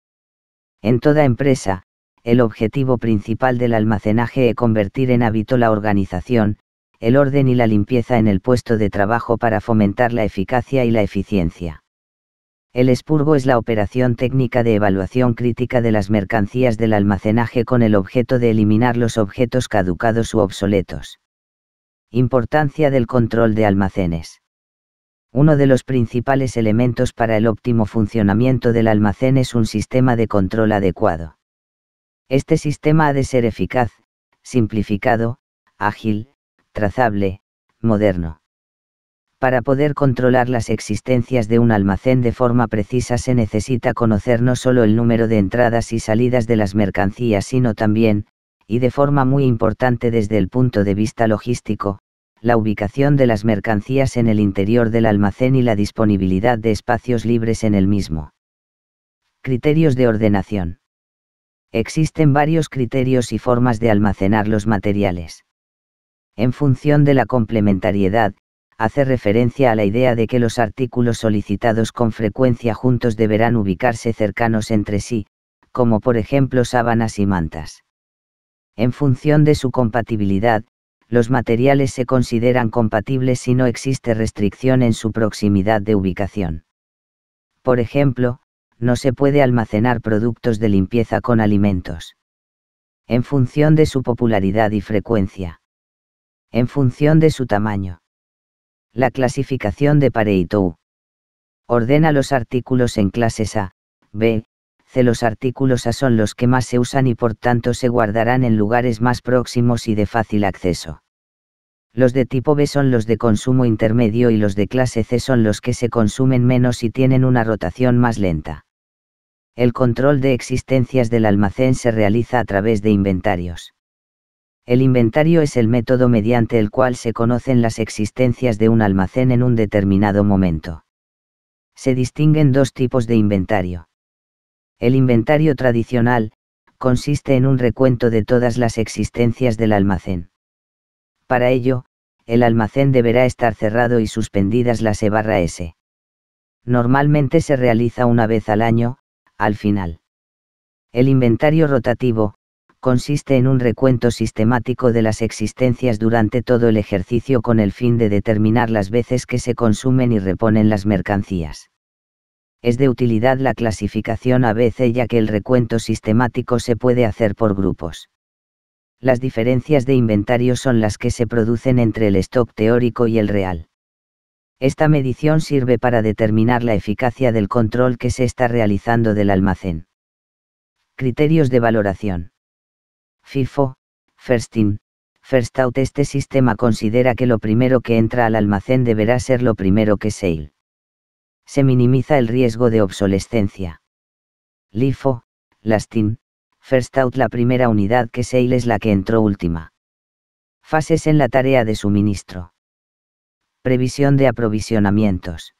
[SPEAKER 1] En toda empresa, el objetivo principal del almacenaje es convertir en hábito la organización, el orden y la limpieza en el puesto de trabajo para fomentar la eficacia y la eficiencia. El espurgo es la operación técnica de evaluación crítica de las mercancías del almacenaje con el objeto de eliminar los objetos caducados u obsoletos. Importancia del control de almacenes. Uno de los principales elementos para el óptimo funcionamiento del almacén es un sistema de control adecuado. Este sistema ha de ser eficaz, simplificado, ágil, trazable, moderno para poder controlar las existencias de un almacén de forma precisa se necesita conocer no solo el número de entradas y salidas de las mercancías, sino también, y de forma muy importante desde el punto de vista logístico, la ubicación de las mercancías en el interior del almacén y la disponibilidad de espacios libres en el mismo. Criterios de ordenación. Existen varios criterios y formas de almacenar los materiales. En función de la complementariedad, hace referencia a la idea de que los artículos solicitados con frecuencia juntos deberán ubicarse cercanos entre sí, como por ejemplo sábanas y mantas. En función de su compatibilidad, los materiales se consideran compatibles si no existe restricción en su proximidad de ubicación. Por ejemplo, no se puede almacenar productos de limpieza con alimentos. En función de su popularidad y frecuencia. En función de su tamaño. La clasificación de Pareto ordena los artículos en clases A, B, C. Los artículos A son los que más se usan y por tanto se guardarán en lugares más próximos y de fácil acceso. Los de tipo B son los de consumo intermedio y los de clase C son los que se consumen menos y tienen una rotación más lenta. El control de existencias del almacén se realiza a través de inventarios. El inventario es el método mediante el cual se conocen las existencias de un almacén en un determinado momento. Se distinguen dos tipos de inventario. El inventario tradicional, consiste en un recuento de todas las existencias del almacén. Para ello, el almacén deberá estar cerrado y suspendidas las E S. Normalmente se realiza una vez al año, al final. El inventario rotativo, consiste en un recuento sistemático de las existencias durante todo el ejercicio con el fin de determinar las veces que se consumen y reponen las mercancías. Es de utilidad la clasificación ABC ya que el recuento sistemático se puede hacer por grupos. Las diferencias de inventario son las que se producen entre el stock teórico y el real. Esta medición sirve para determinar la eficacia del control que se está realizando del almacén. Criterios de valoración. FIFO, First In, First Out. Este sistema considera que lo primero que entra al almacén deberá ser lo primero que sale. Se minimiza el riesgo de obsolescencia. LIFO, Last In, First Out. La primera unidad que sale es la que entró última. Fases en la tarea de suministro. Previsión de aprovisionamientos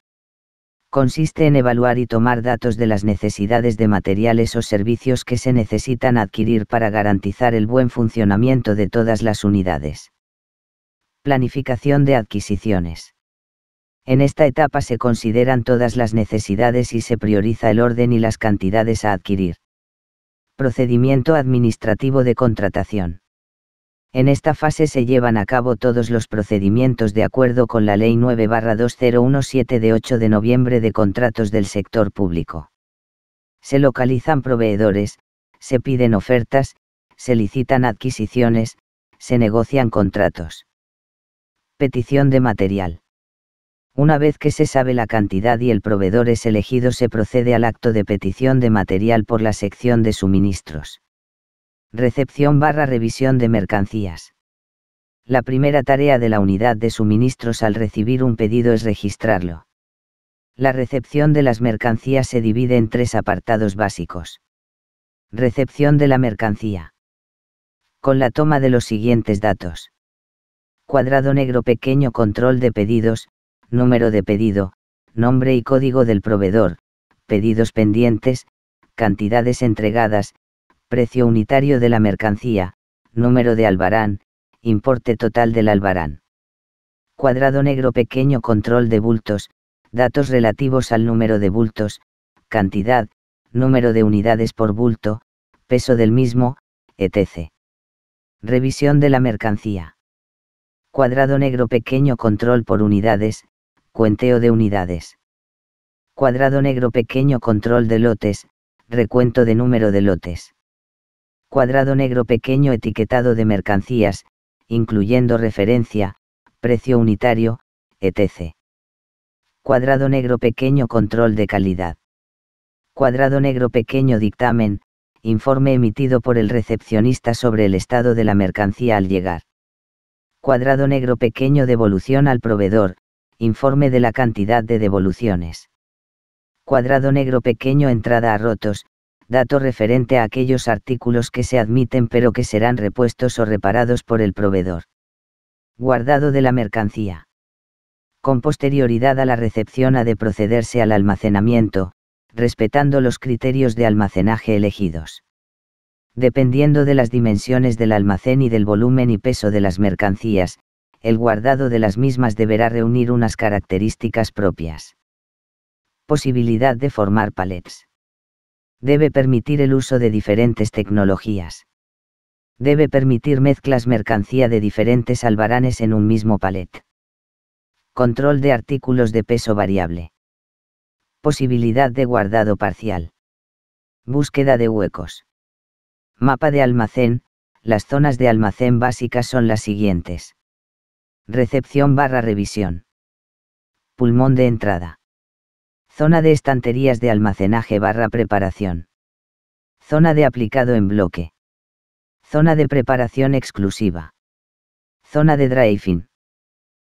[SPEAKER 1] consiste en evaluar y tomar datos de las necesidades de materiales o servicios que se necesitan adquirir para garantizar el buen funcionamiento de todas las unidades. Planificación de adquisiciones. En esta etapa se consideran todas las necesidades y se prioriza el orden y las cantidades a adquirir. Procedimiento administrativo de contratación. En esta fase se llevan a cabo todos los procedimientos de acuerdo con la Ley 9-2017 de 8 de noviembre de contratos del sector público. Se localizan proveedores, se piden ofertas, se licitan adquisiciones, se negocian contratos. Petición de material. Una vez que se sabe la cantidad y el proveedor es elegido se procede al acto de petición de material por la sección de suministros recepción barra revisión de mercancías. La primera tarea de la unidad de suministros al recibir un pedido es registrarlo. La recepción de las mercancías se divide en tres apartados básicos. Recepción de la mercancía. Con la toma de los siguientes datos. Cuadrado negro pequeño control de pedidos, número de pedido, nombre y código del proveedor, pedidos pendientes, cantidades entregadas, precio unitario de la mercancía, número de albarán, importe total del albarán. Cuadrado negro pequeño control de bultos, datos relativos al número de bultos, cantidad, número de unidades por bulto, peso del mismo, etc. Revisión de la mercancía. Cuadrado negro pequeño control por unidades, cuenteo de unidades. Cuadrado negro pequeño control de lotes, recuento de número de lotes cuadrado negro pequeño etiquetado de mercancías, incluyendo referencia, precio unitario, etc. Cuadrado negro pequeño control de calidad. Cuadrado negro pequeño dictamen, informe emitido por el recepcionista sobre el estado de la mercancía al llegar. Cuadrado negro pequeño devolución al proveedor, informe de la cantidad de devoluciones. Cuadrado negro pequeño entrada a rotos, dato referente a aquellos artículos que se admiten pero que serán repuestos o reparados por el proveedor. Guardado de la mercancía. Con posterioridad a la recepción ha de procederse al almacenamiento, respetando los criterios de almacenaje elegidos. Dependiendo de las dimensiones del almacén y del volumen y peso de las mercancías, el guardado de las mismas deberá reunir unas características propias. Posibilidad de formar palets Debe permitir el uso de diferentes tecnologías. Debe permitir mezclas mercancía de diferentes albaranes en un mismo palet. Control de artículos de peso variable. Posibilidad de guardado parcial. Búsqueda de huecos. Mapa de almacén. Las zonas de almacén básicas son las siguientes. Recepción barra revisión. Pulmón de entrada. Zona de estanterías de almacenaje barra preparación. Zona de aplicado en bloque. Zona de preparación exclusiva. Zona de driving.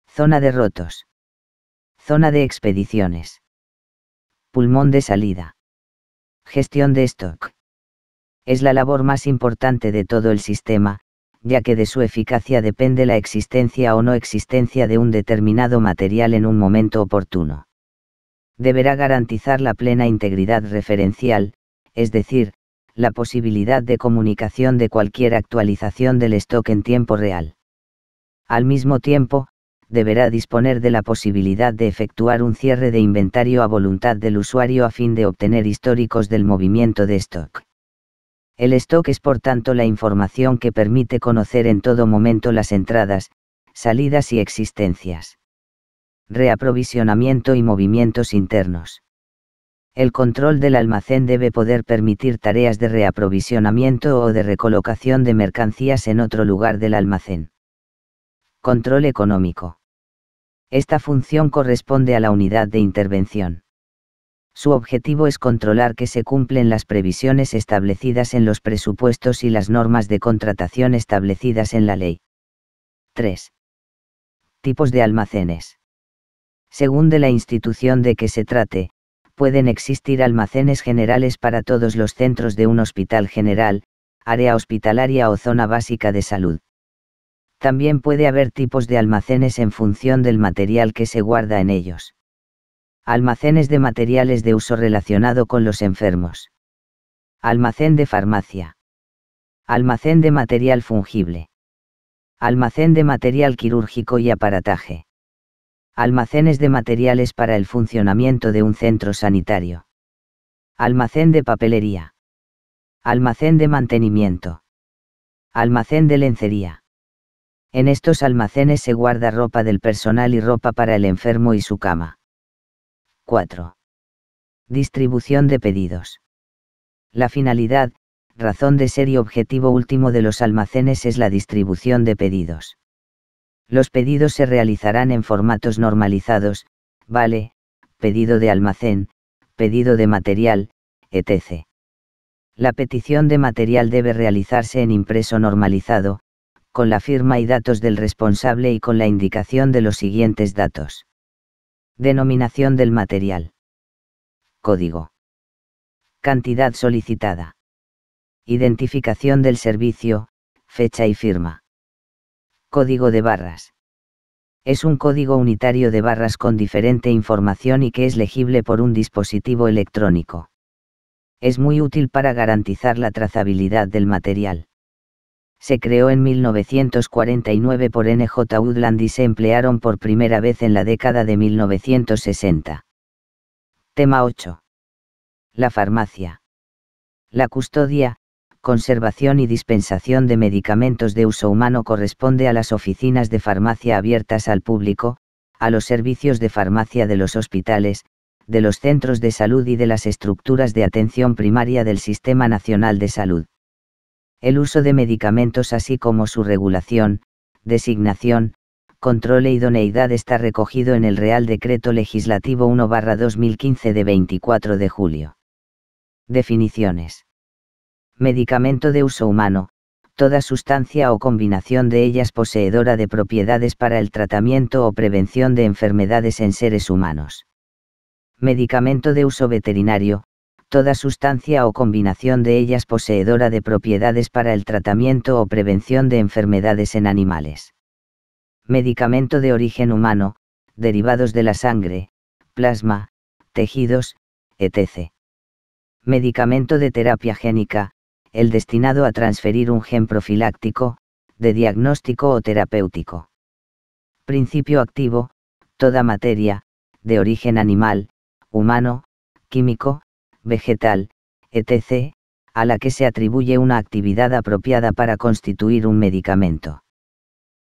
[SPEAKER 1] Zona de rotos. Zona de expediciones. Pulmón de salida. Gestión de stock. Es la labor más importante de todo el sistema, ya que de su eficacia depende la existencia o no existencia de un determinado material en un momento oportuno deberá garantizar la plena integridad referencial, es decir, la posibilidad de comunicación de cualquier actualización del stock en tiempo real. Al mismo tiempo, deberá disponer de la posibilidad de efectuar un cierre de inventario a voluntad del usuario a fin de obtener históricos del movimiento de stock. El stock es por tanto la información que permite conocer en todo momento las entradas, salidas y existencias reaprovisionamiento y movimientos internos. El control del almacén debe poder permitir tareas de reaprovisionamiento o de recolocación de mercancías en otro lugar del almacén. Control económico. Esta función corresponde a la unidad de intervención. Su objetivo es controlar que se cumplen las previsiones establecidas en los presupuestos y las normas de contratación establecidas en la ley. 3. Tipos de almacenes según de la institución de que se trate, pueden existir almacenes generales para todos los centros de un hospital general, área hospitalaria o zona básica de salud. También puede haber tipos de almacenes en función del material que se guarda en ellos. Almacenes de materiales de uso relacionado con los enfermos. Almacén de farmacia. Almacén de material fungible. Almacén de material quirúrgico y aparataje Almacenes de materiales para el funcionamiento de un centro sanitario. Almacén de papelería. Almacén de mantenimiento. Almacén de lencería. En estos almacenes se guarda ropa del personal y ropa para el enfermo y su cama. 4. Distribución de pedidos. La finalidad, razón de ser y objetivo último de los almacenes es la distribución de pedidos. Los pedidos se realizarán en formatos normalizados, vale, pedido de almacén, pedido de material, etc. La petición de material debe realizarse en impreso normalizado, con la firma y datos del responsable y con la indicación de los siguientes datos. Denominación del material. Código. Cantidad solicitada. Identificación del servicio, fecha y firma. Código de barras. Es un código unitario de barras con diferente información y que es legible por un dispositivo electrónico. Es muy útil para garantizar la trazabilidad del material. Se creó en 1949 por NJ Woodland y se emplearon por primera vez en la década de 1960. Tema 8. La farmacia. La custodia, conservación y dispensación de medicamentos de uso humano corresponde a las oficinas de farmacia abiertas al público, a los servicios de farmacia de los hospitales, de los centros de salud y de las estructuras de atención primaria del Sistema Nacional de Salud. El uso de medicamentos así como su regulación, designación, control e idoneidad está recogido en el Real Decreto Legislativo 1-2015 de 24 de julio. Definiciones. Medicamento de uso humano, toda sustancia o combinación de ellas poseedora de propiedades para el tratamiento o prevención de enfermedades en seres humanos. Medicamento de uso veterinario, toda sustancia o combinación de ellas poseedora de propiedades para el tratamiento o prevención de enfermedades en animales. Medicamento de origen humano, derivados de la sangre, plasma, tejidos, etc. Medicamento de terapia génica, el destinado a transferir un gen profiláctico, de diagnóstico o terapéutico. Principio activo, toda materia, de origen animal, humano, químico, vegetal, etc., a la que se atribuye una actividad apropiada para constituir un medicamento.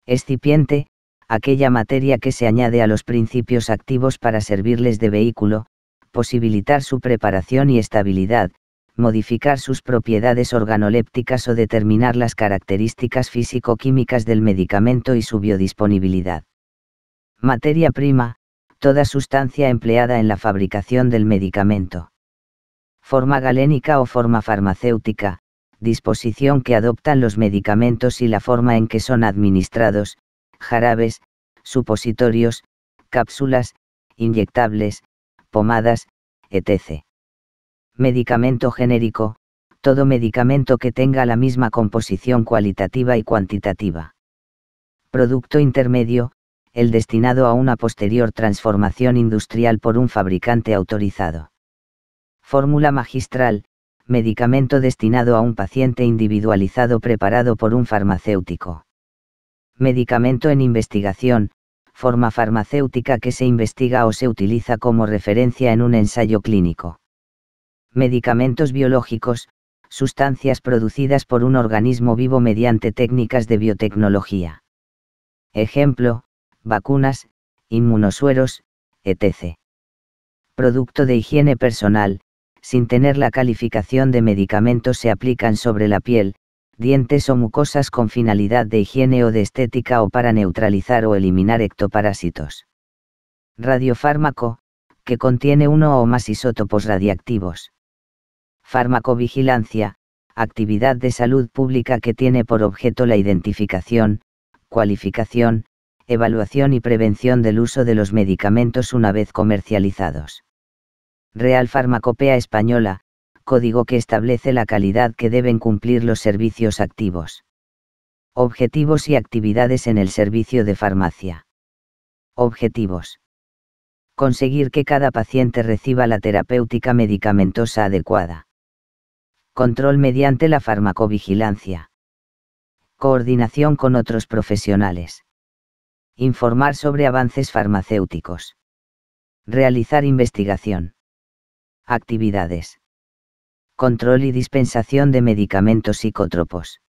[SPEAKER 1] Escipiente, aquella materia que se añade a los principios activos para servirles de vehículo, posibilitar su preparación y estabilidad, modificar sus propiedades organolépticas o determinar las características físico-químicas del medicamento y su biodisponibilidad. Materia prima, toda sustancia empleada en la fabricación del medicamento. Forma galénica o forma farmacéutica, disposición que adoptan los medicamentos y la forma en que son administrados, jarabes, supositorios, cápsulas, inyectables, pomadas, etc. Medicamento genérico, todo medicamento que tenga la misma composición cualitativa y cuantitativa. Producto intermedio, el destinado a una posterior transformación industrial por un fabricante autorizado. Fórmula magistral, medicamento destinado a un paciente individualizado preparado por un farmacéutico. Medicamento en investigación, forma farmacéutica que se investiga o se utiliza como referencia en un ensayo clínico medicamentos biológicos, sustancias producidas por un organismo vivo mediante técnicas de biotecnología. Ejemplo, vacunas, inmunosueros, etc. Producto de higiene personal, sin tener la calificación de medicamentos se aplican sobre la piel, dientes o mucosas con finalidad de higiene o de estética o para neutralizar o eliminar ectoparásitos. Radiofármaco, que contiene uno o más isótopos radiactivos. Farmacovigilancia, actividad de salud pública que tiene por objeto la identificación, cualificación, evaluación y prevención del uso de los medicamentos una vez comercializados. Real Farmacopea Española, código que establece la calidad que deben cumplir los servicios activos. Objetivos y actividades en el servicio de farmacia. Objetivos. Conseguir que cada paciente reciba la terapéutica medicamentosa adecuada control mediante la farmacovigilancia, coordinación con otros profesionales, informar sobre avances farmacéuticos, realizar investigación, actividades, control y dispensación de medicamentos psicótropos,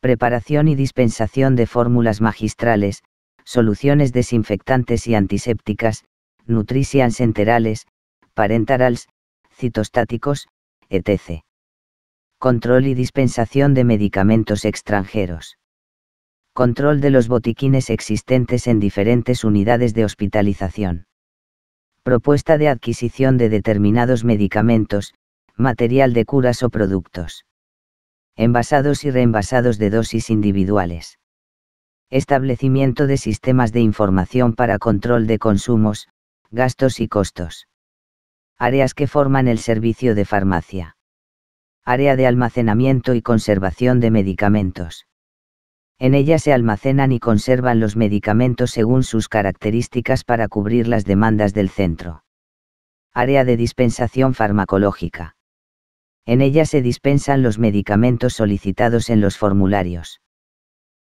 [SPEAKER 1] preparación y dispensación de fórmulas magistrales, soluciones desinfectantes y antisépticas, nutricians enterales, parentarals, citostáticos, etc control y dispensación de medicamentos extranjeros. Control de los botiquines existentes en diferentes unidades de hospitalización. Propuesta de adquisición de determinados medicamentos, material de curas o productos. Envasados y reenvasados de dosis individuales. Establecimiento de sistemas de información para control de consumos, gastos y costos. Áreas que forman el servicio de farmacia área de almacenamiento y conservación de medicamentos. En ella se almacenan y conservan los medicamentos según sus características para cubrir las demandas del centro. Área de dispensación farmacológica. En ella se dispensan los medicamentos solicitados en los formularios.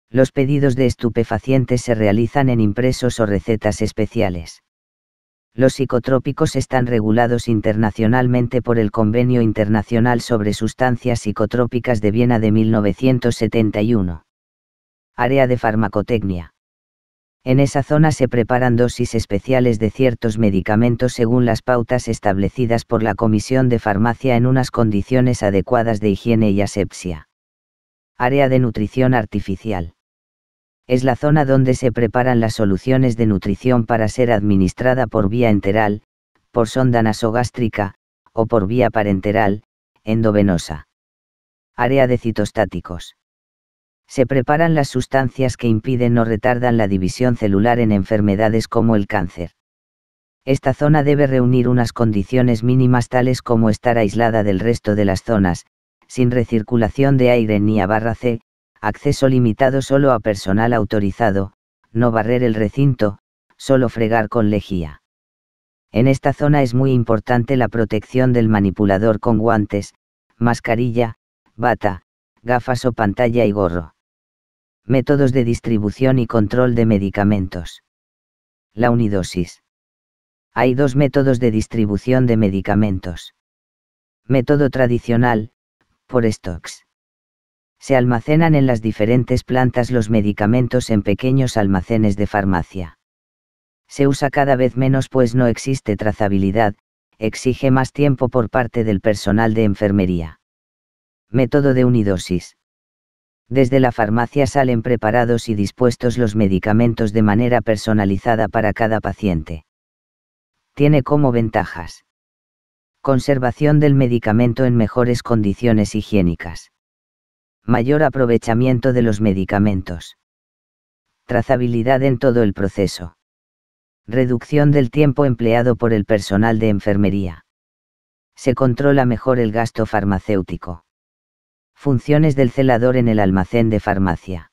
[SPEAKER 1] Los pedidos de estupefacientes se realizan en impresos o recetas especiales los psicotrópicos están regulados internacionalmente por el Convenio Internacional sobre Sustancias Psicotrópicas de Viena de 1971. Área de farmacotecnia. En esa zona se preparan dosis especiales de ciertos medicamentos según las pautas establecidas por la Comisión de Farmacia en unas condiciones adecuadas de higiene y asepsia. Área de nutrición artificial es la zona donde se preparan las soluciones de nutrición para ser administrada por vía enteral, por sonda nasogástrica, o por vía parenteral, endovenosa. Área de citostáticos. Se preparan las sustancias que impiden o retardan la división celular en enfermedades como el cáncer. Esta zona debe reunir unas condiciones mínimas tales como estar aislada del resto de las zonas, sin recirculación de aire ni a C, acceso limitado solo a personal autorizado, no barrer el recinto, solo fregar con lejía. En esta zona es muy importante la protección del manipulador con guantes, mascarilla, bata, gafas o pantalla y gorro. Métodos de distribución y control de medicamentos. La unidosis. Hay dos métodos de distribución de medicamentos. Método tradicional, por stocks se almacenan en las diferentes plantas los medicamentos en pequeños almacenes de farmacia. Se usa cada vez menos pues no existe trazabilidad, exige más tiempo por parte del personal de enfermería. Método de unidosis. Desde la farmacia salen preparados y dispuestos los medicamentos de manera personalizada para cada paciente. Tiene como ventajas. Conservación del medicamento en mejores condiciones higiénicas mayor aprovechamiento de los medicamentos. Trazabilidad en todo el proceso. Reducción del tiempo empleado por el personal de enfermería. Se controla mejor el gasto farmacéutico. Funciones del celador en el almacén de farmacia.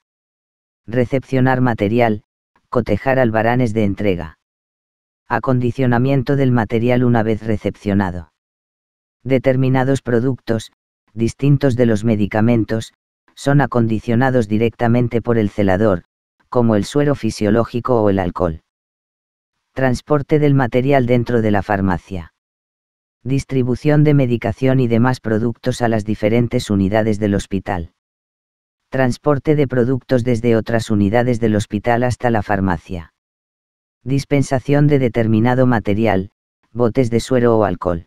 [SPEAKER 1] Recepcionar material, cotejar albaranes de entrega. Acondicionamiento del material una vez recepcionado. Determinados productos, distintos de los medicamentos, son acondicionados directamente por el celador, como el suero fisiológico o el alcohol. Transporte del material dentro de la farmacia. Distribución de medicación y demás productos a las diferentes unidades del hospital. Transporte de productos desde otras unidades del hospital hasta la farmacia. Dispensación de determinado material, botes de suero o alcohol.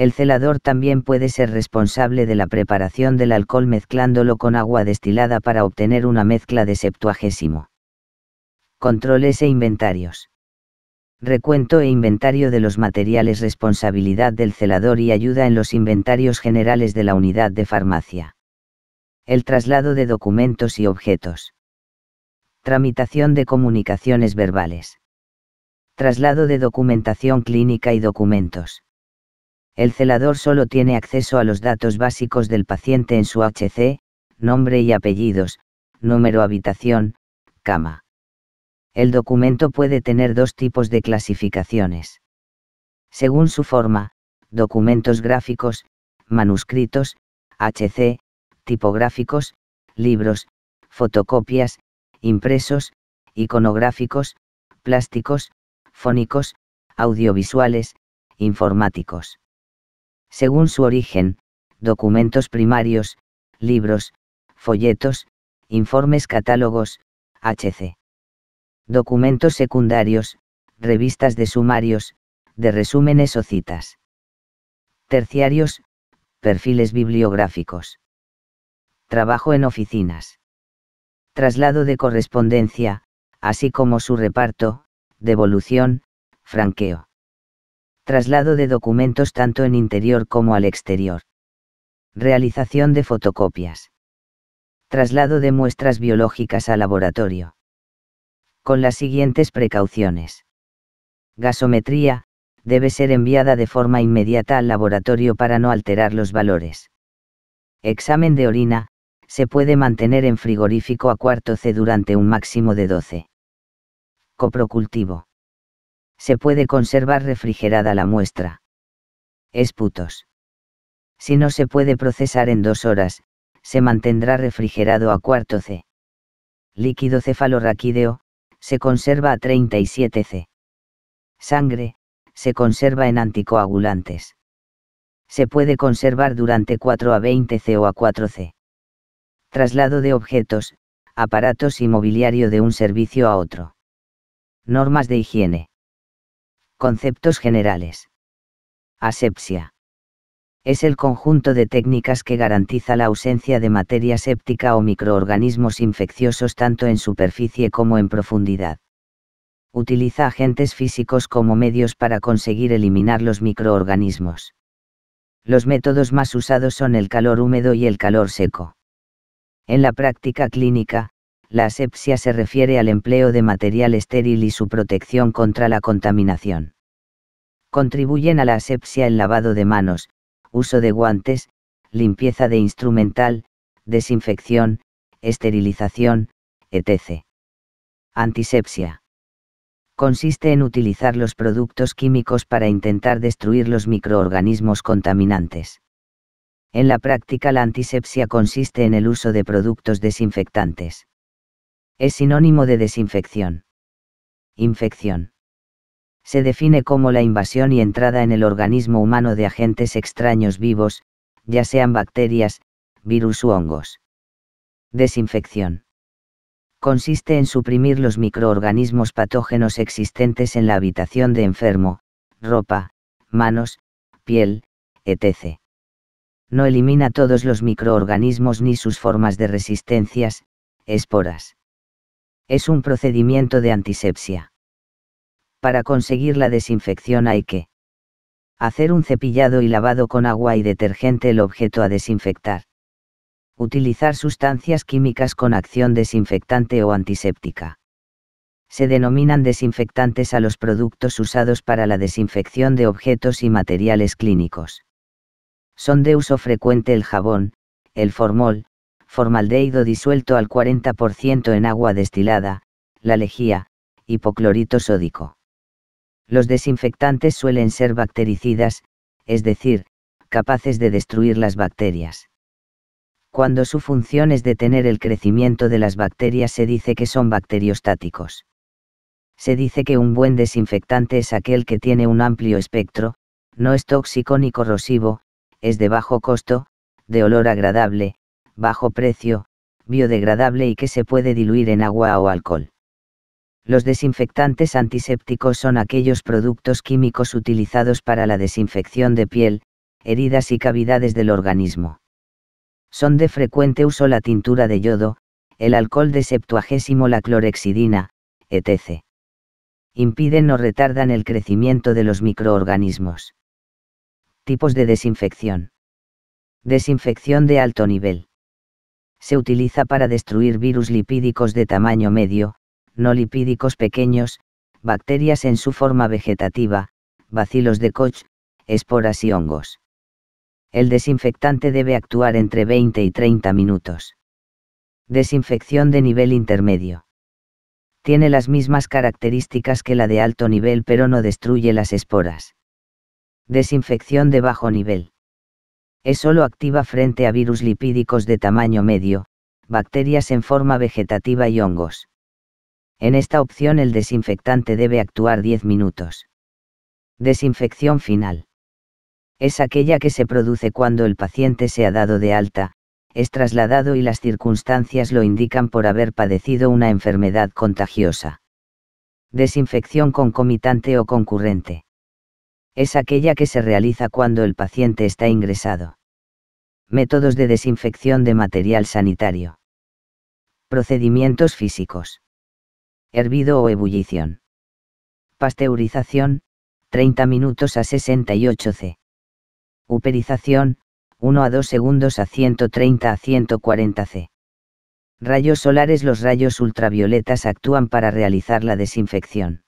[SPEAKER 1] El celador también puede ser responsable de la preparación del alcohol mezclándolo con agua destilada para obtener una mezcla de septuagésimo. Controles e inventarios. Recuento e inventario de los materiales responsabilidad del celador y ayuda en los inventarios generales de la unidad de farmacia. El traslado de documentos y objetos. Tramitación de comunicaciones verbales. Traslado de documentación clínica y documentos el celador solo tiene acceso a los datos básicos del paciente en su HC, nombre y apellidos, número habitación, cama. El documento puede tener dos tipos de clasificaciones. Según su forma, documentos gráficos, manuscritos, HC, tipográficos, libros, fotocopias, impresos, iconográficos, plásticos, fónicos, audiovisuales, informáticos según su origen, documentos primarios, libros, folletos, informes catálogos, hc. Documentos secundarios, revistas de sumarios, de resúmenes o citas. Terciarios, perfiles bibliográficos. Trabajo en oficinas. Traslado de correspondencia, así como su reparto, devolución, franqueo traslado de documentos tanto en interior como al exterior, realización de fotocopias, traslado de muestras biológicas al laboratorio. Con las siguientes precauciones. Gasometría, debe ser enviada de forma inmediata al laboratorio para no alterar los valores. Examen de orina, se puede mantener en frigorífico a cuarto C durante un máximo de 12. Coprocultivo se puede conservar refrigerada la muestra. Esputos. Si no se puede procesar en dos horas, se mantendrá refrigerado a cuarto C. Líquido cefalorraquídeo, se conserva a 37 C. Sangre, se conserva en anticoagulantes. Se puede conservar durante 4 a 20 C o a 4 C. Traslado de objetos, aparatos y mobiliario de un servicio a otro. Normas de higiene. Conceptos generales. Asepsia. Es el conjunto de técnicas que garantiza la ausencia de materia séptica o microorganismos infecciosos tanto en superficie como en profundidad. Utiliza agentes físicos como medios para conseguir eliminar los microorganismos. Los métodos más usados son el calor húmedo y el calor seco. En la práctica clínica, la asepsia se refiere al empleo de material estéril y su protección contra la contaminación. Contribuyen a la asepsia el lavado de manos, uso de guantes, limpieza de instrumental, desinfección, esterilización, etc. Antisepsia. Consiste en utilizar los productos químicos para intentar destruir los microorganismos contaminantes. En la práctica la antisepsia consiste en el uso de productos desinfectantes es sinónimo de desinfección. Infección. Se define como la invasión y entrada en el organismo humano de agentes extraños vivos, ya sean bacterias, virus u hongos. Desinfección. Consiste en suprimir los microorganismos patógenos existentes en la habitación de enfermo, ropa, manos, piel, etc. No elimina todos los microorganismos ni sus formas de resistencias, esporas es un procedimiento de antisepsia. Para conseguir la desinfección hay que hacer un cepillado y lavado con agua y detergente el objeto a desinfectar. Utilizar sustancias químicas con acción desinfectante o antiséptica. Se denominan desinfectantes a los productos usados para la desinfección de objetos y materiales clínicos. Son de uso frecuente el jabón, el formol, formaldehído disuelto al 40% en agua destilada, la lejía, hipoclorito sódico. Los desinfectantes suelen ser bactericidas, es decir, capaces de destruir las bacterias. Cuando su función es detener el crecimiento de las bacterias se dice que son bacteriostáticos. Se dice que un buen desinfectante es aquel que tiene un amplio espectro, no es tóxico ni corrosivo, es de bajo costo, de olor agradable, bajo precio, biodegradable y que se puede diluir en agua o alcohol. Los desinfectantes antisépticos son aquellos productos químicos utilizados para la desinfección de piel, heridas y cavidades del organismo. Son de frecuente uso la tintura de yodo, el alcohol de septuagésimo, la clorexidina, etc. Impiden o retardan el crecimiento de los microorganismos. Tipos de desinfección. Desinfección de alto nivel se utiliza para destruir virus lipídicos de tamaño medio, no lipídicos pequeños, bacterias en su forma vegetativa, bacilos de Koch, esporas y hongos. El desinfectante debe actuar entre 20 y 30 minutos. Desinfección de nivel intermedio. Tiene las mismas características que la de alto nivel pero no destruye las esporas. Desinfección de bajo nivel. Es solo activa frente a virus lipídicos de tamaño medio, bacterias en forma vegetativa y hongos. En esta opción el desinfectante debe actuar 10 minutos. Desinfección final. Es aquella que se produce cuando el paciente se ha dado de alta, es trasladado y las circunstancias lo indican por haber padecido una enfermedad contagiosa. Desinfección concomitante o concurrente es aquella que se realiza cuando el paciente está ingresado. Métodos de desinfección de material sanitario. Procedimientos físicos. Hervido o ebullición. Pasteurización, 30 minutos a 68 C. Uperización, 1 a 2 segundos a 130 a 140 C. Rayos solares Los rayos ultravioletas actúan para realizar la desinfección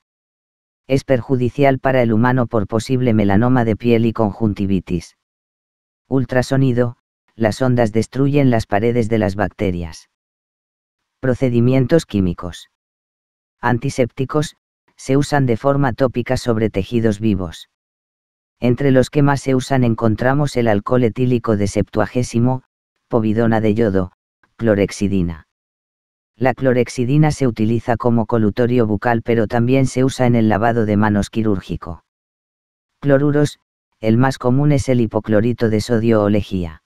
[SPEAKER 1] es perjudicial para el humano por posible melanoma de piel y conjuntivitis. Ultrasonido, las ondas destruyen las paredes de las bacterias. Procedimientos químicos. Antisépticos, se usan de forma tópica sobre tejidos vivos. Entre los que más se usan encontramos el alcohol etílico de septuagésimo, povidona de yodo, clorexidina. La clorexidina se utiliza como colutorio bucal pero también se usa en el lavado de manos quirúrgico. Cloruros, el más común es el hipoclorito de sodio o lejía.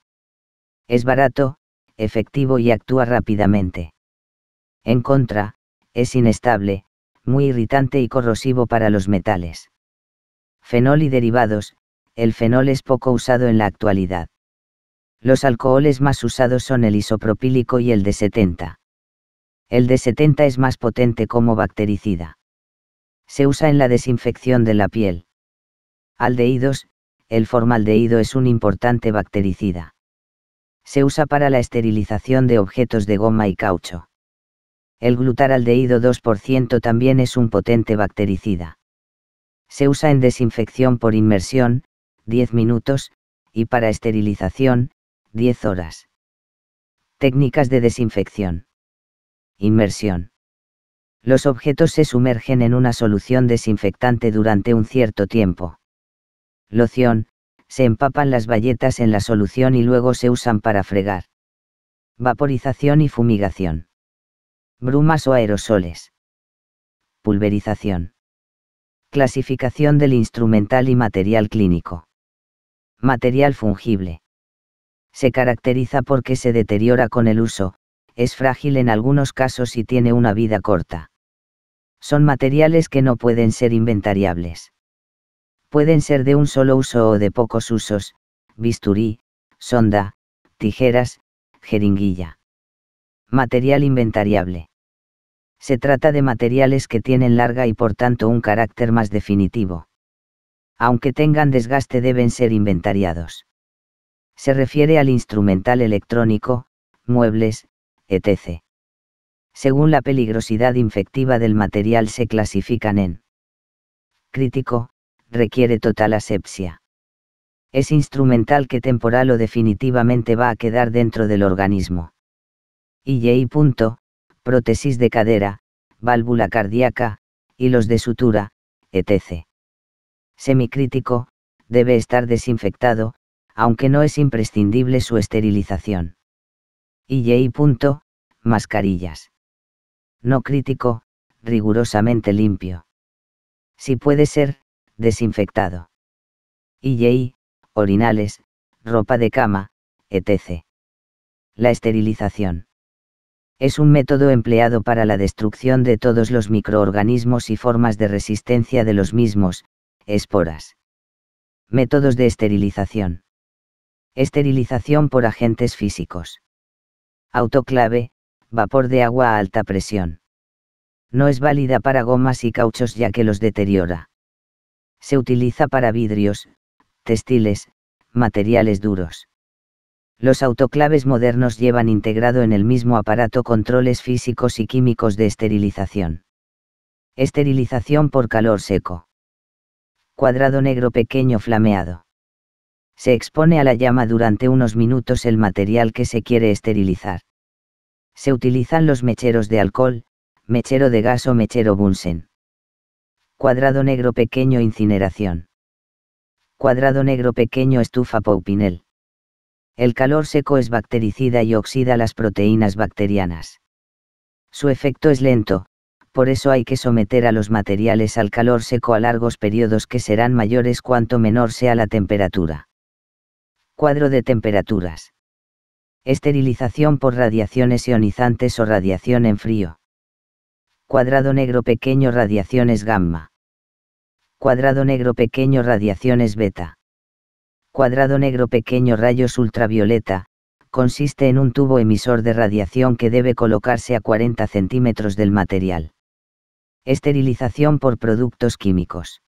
[SPEAKER 1] Es barato, efectivo y actúa rápidamente. En contra, es inestable, muy irritante y corrosivo para los metales. Fenol y derivados, el fenol es poco usado en la actualidad. Los alcoholes más usados son el isopropílico y el de 70. El D70 es más potente como bactericida. Se usa en la desinfección de la piel. Aldehídos, el formaldehído es un importante bactericida. Se usa para la esterilización de objetos de goma y caucho. El glutaraldehído 2% también es un potente bactericida. Se usa en desinfección por inmersión, 10 minutos, y para esterilización, 10 horas. Técnicas de desinfección. Inmersión. Los objetos se sumergen en una solución desinfectante durante un cierto tiempo. Loción, se empapan las bayetas en la solución y luego se usan para fregar. Vaporización y fumigación. Brumas o aerosoles. Pulverización. Clasificación del instrumental y material clínico. Material fungible. Se caracteriza porque se deteriora con el uso, es frágil en algunos casos y tiene una vida corta. Son materiales que no pueden ser inventariables. Pueden ser de un solo uso o de pocos usos, bisturí, sonda, tijeras, jeringuilla. Material inventariable. Se trata de materiales que tienen larga y por tanto un carácter más definitivo. Aunque tengan desgaste deben ser inventariados. Se refiere al instrumental electrónico, muebles, etc. Según la peligrosidad infectiva del material se clasifican en crítico, requiere total asepsia. Es instrumental que temporal o definitivamente va a quedar dentro del organismo. IJ. Prótesis de cadera, válvula cardíaca, y los de sutura, etc. Semicrítico, debe estar desinfectado, aunque no es imprescindible su esterilización y Punto, mascarillas. No crítico, rigurosamente limpio. Si puede ser, desinfectado. IJ, orinales, ropa de cama, etc. La esterilización. Es un método empleado para la destrucción de todos los microorganismos y formas de resistencia de los mismos, esporas. Métodos de esterilización. Esterilización por agentes físicos autoclave, vapor de agua a alta presión. No es válida para gomas y cauchos ya que los deteriora. Se utiliza para vidrios, textiles, materiales duros. Los autoclaves modernos llevan integrado en el mismo aparato controles físicos y químicos de esterilización. Esterilización por calor seco. Cuadrado negro pequeño flameado. Se expone a la llama durante unos minutos el material que se quiere esterilizar se utilizan los mecheros de alcohol, mechero de gas o mechero Bunsen. Cuadrado negro pequeño incineración. Cuadrado negro pequeño estufa Poupinel. El calor seco es bactericida y oxida las proteínas bacterianas. Su efecto es lento, por eso hay que someter a los materiales al calor seco a largos periodos que serán mayores cuanto menor sea la temperatura. Cuadro de temperaturas esterilización por radiaciones ionizantes o radiación en frío. Cuadrado negro pequeño radiaciones gamma. Cuadrado negro pequeño radiaciones beta. Cuadrado negro pequeño rayos ultravioleta, consiste en un tubo emisor de radiación que debe colocarse a 40 centímetros del material. Esterilización por productos químicos.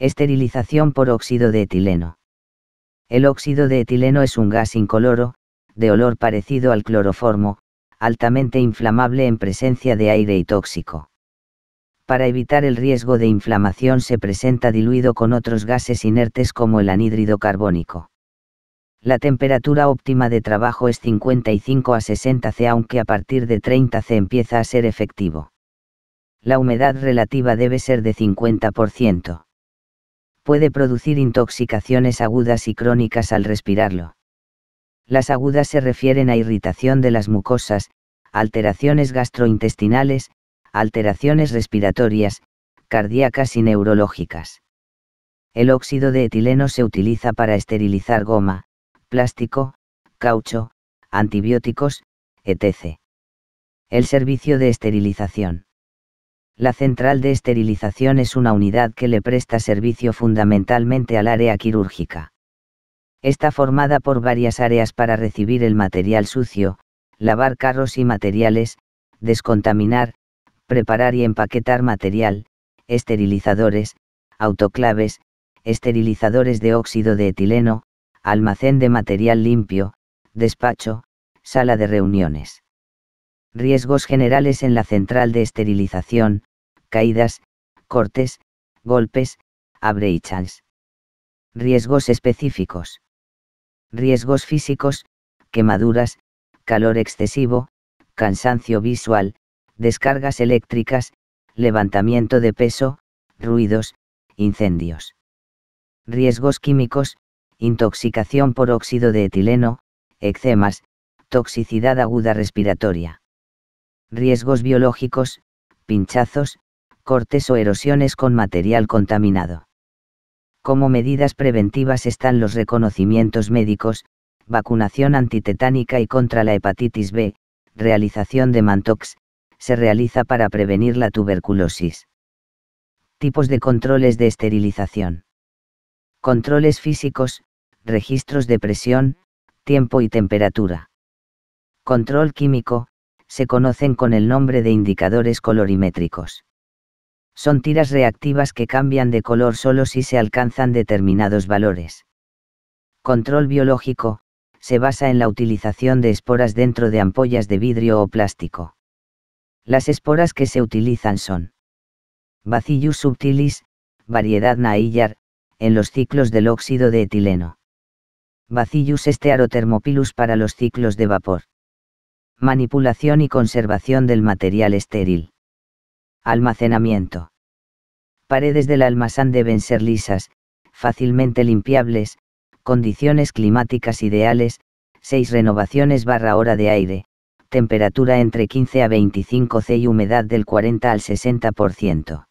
[SPEAKER 1] Esterilización por óxido de etileno. El óxido de etileno es un gas incoloro, de olor parecido al cloroformo, altamente inflamable en presencia de aire y tóxico. Para evitar el riesgo de inflamación se presenta diluido con otros gases inertes como el anhídrido carbónico. La temperatura óptima de trabajo es 55 a 60 C aunque a partir de 30 C empieza a ser efectivo. La humedad relativa debe ser de 50%. Puede producir intoxicaciones agudas y crónicas al respirarlo. Las agudas se refieren a irritación de las mucosas, alteraciones gastrointestinales, alteraciones respiratorias, cardíacas y neurológicas. El óxido de etileno se utiliza para esterilizar goma, plástico, caucho, antibióticos, etc. El servicio de esterilización. La central de esterilización es una unidad que le presta servicio fundamentalmente al área quirúrgica. Está formada por varias áreas para recibir el material sucio, lavar carros y materiales, descontaminar, preparar y empaquetar material, esterilizadores, autoclaves, esterilizadores de óxido de etileno, almacén de material limpio, despacho, sala de reuniones. Riesgos generales en la central de esterilización, caídas, cortes, golpes, chans. Riesgos específicos riesgos físicos, quemaduras, calor excesivo, cansancio visual, descargas eléctricas, levantamiento de peso, ruidos, incendios. Riesgos químicos, intoxicación por óxido de etileno, eczemas, toxicidad aguda respiratoria. Riesgos biológicos, pinchazos, cortes o erosiones con material contaminado. Como medidas preventivas están los reconocimientos médicos, vacunación antitetánica y contra la hepatitis B, realización de Mantox, se realiza para prevenir la tuberculosis. Tipos de controles de esterilización. Controles físicos, registros de presión, tiempo y temperatura. Control químico, se conocen con el nombre de indicadores colorimétricos son tiras reactivas que cambian de color solo si se alcanzan determinados valores. Control biológico, se basa en la utilización de esporas dentro de ampollas de vidrio o plástico. Las esporas que se utilizan son Bacillus subtilis, variedad Naillar, en los ciclos del óxido de etileno. Bacillus estearotermopilus para los ciclos de vapor. Manipulación y conservación del material estéril. Almacenamiento. Paredes del almazán deben ser lisas, fácilmente limpiables, condiciones climáticas ideales, 6 renovaciones barra hora de aire, temperatura entre 15 a 25 C y humedad del 40 al 60%.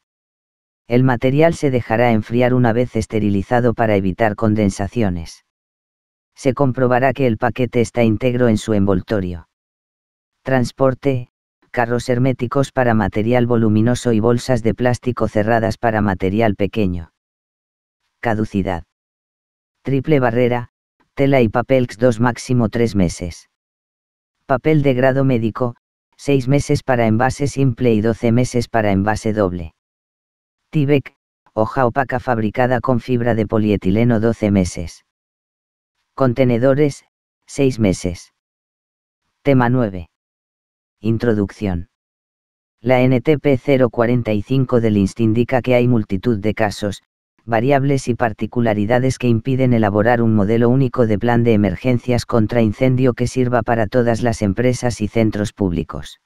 [SPEAKER 1] El material se dejará enfriar una vez esterilizado para evitar condensaciones. Se comprobará que el paquete está íntegro en su envoltorio. Transporte, carros herméticos para material voluminoso y bolsas de plástico cerradas para material pequeño. Caducidad. Triple barrera, tela y papel X2 máximo 3 meses. Papel de grado médico, 6 meses para envase simple y 12 meses para envase doble. Tibec, hoja opaca fabricada con fibra de polietileno 12 meses. Contenedores, 6 meses. Tema 9. Introducción. La NTP 045 del INST indica que hay multitud de casos, variables y particularidades que impiden elaborar un modelo único de plan de emergencias contra incendio que sirva para todas las empresas y centros públicos.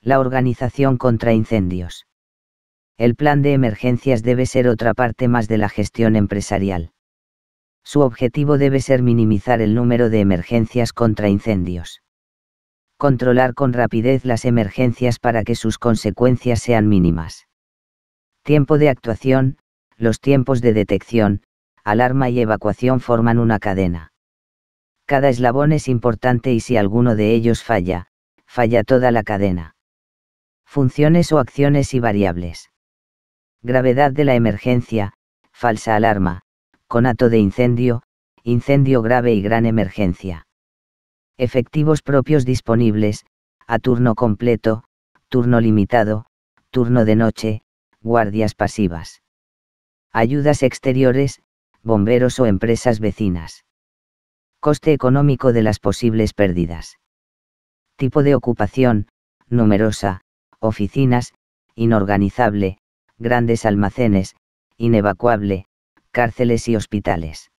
[SPEAKER 1] La organización contra incendios. El plan de emergencias debe ser otra parte más de la gestión empresarial. Su objetivo debe ser minimizar el número de emergencias contra incendios controlar con rapidez las emergencias para que sus consecuencias sean mínimas. Tiempo de actuación, los tiempos de detección, alarma y evacuación forman una cadena. Cada eslabón es importante y si alguno de ellos falla, falla toda la cadena. Funciones o acciones y variables. Gravedad de la emergencia, falsa alarma, conato de incendio, incendio grave y gran emergencia efectivos propios disponibles, a turno completo, turno limitado, turno de noche, guardias pasivas. Ayudas exteriores, bomberos o empresas vecinas. Coste económico de las posibles pérdidas. Tipo de ocupación, numerosa, oficinas, inorganizable, grandes almacenes, inevacuable, cárceles y hospitales.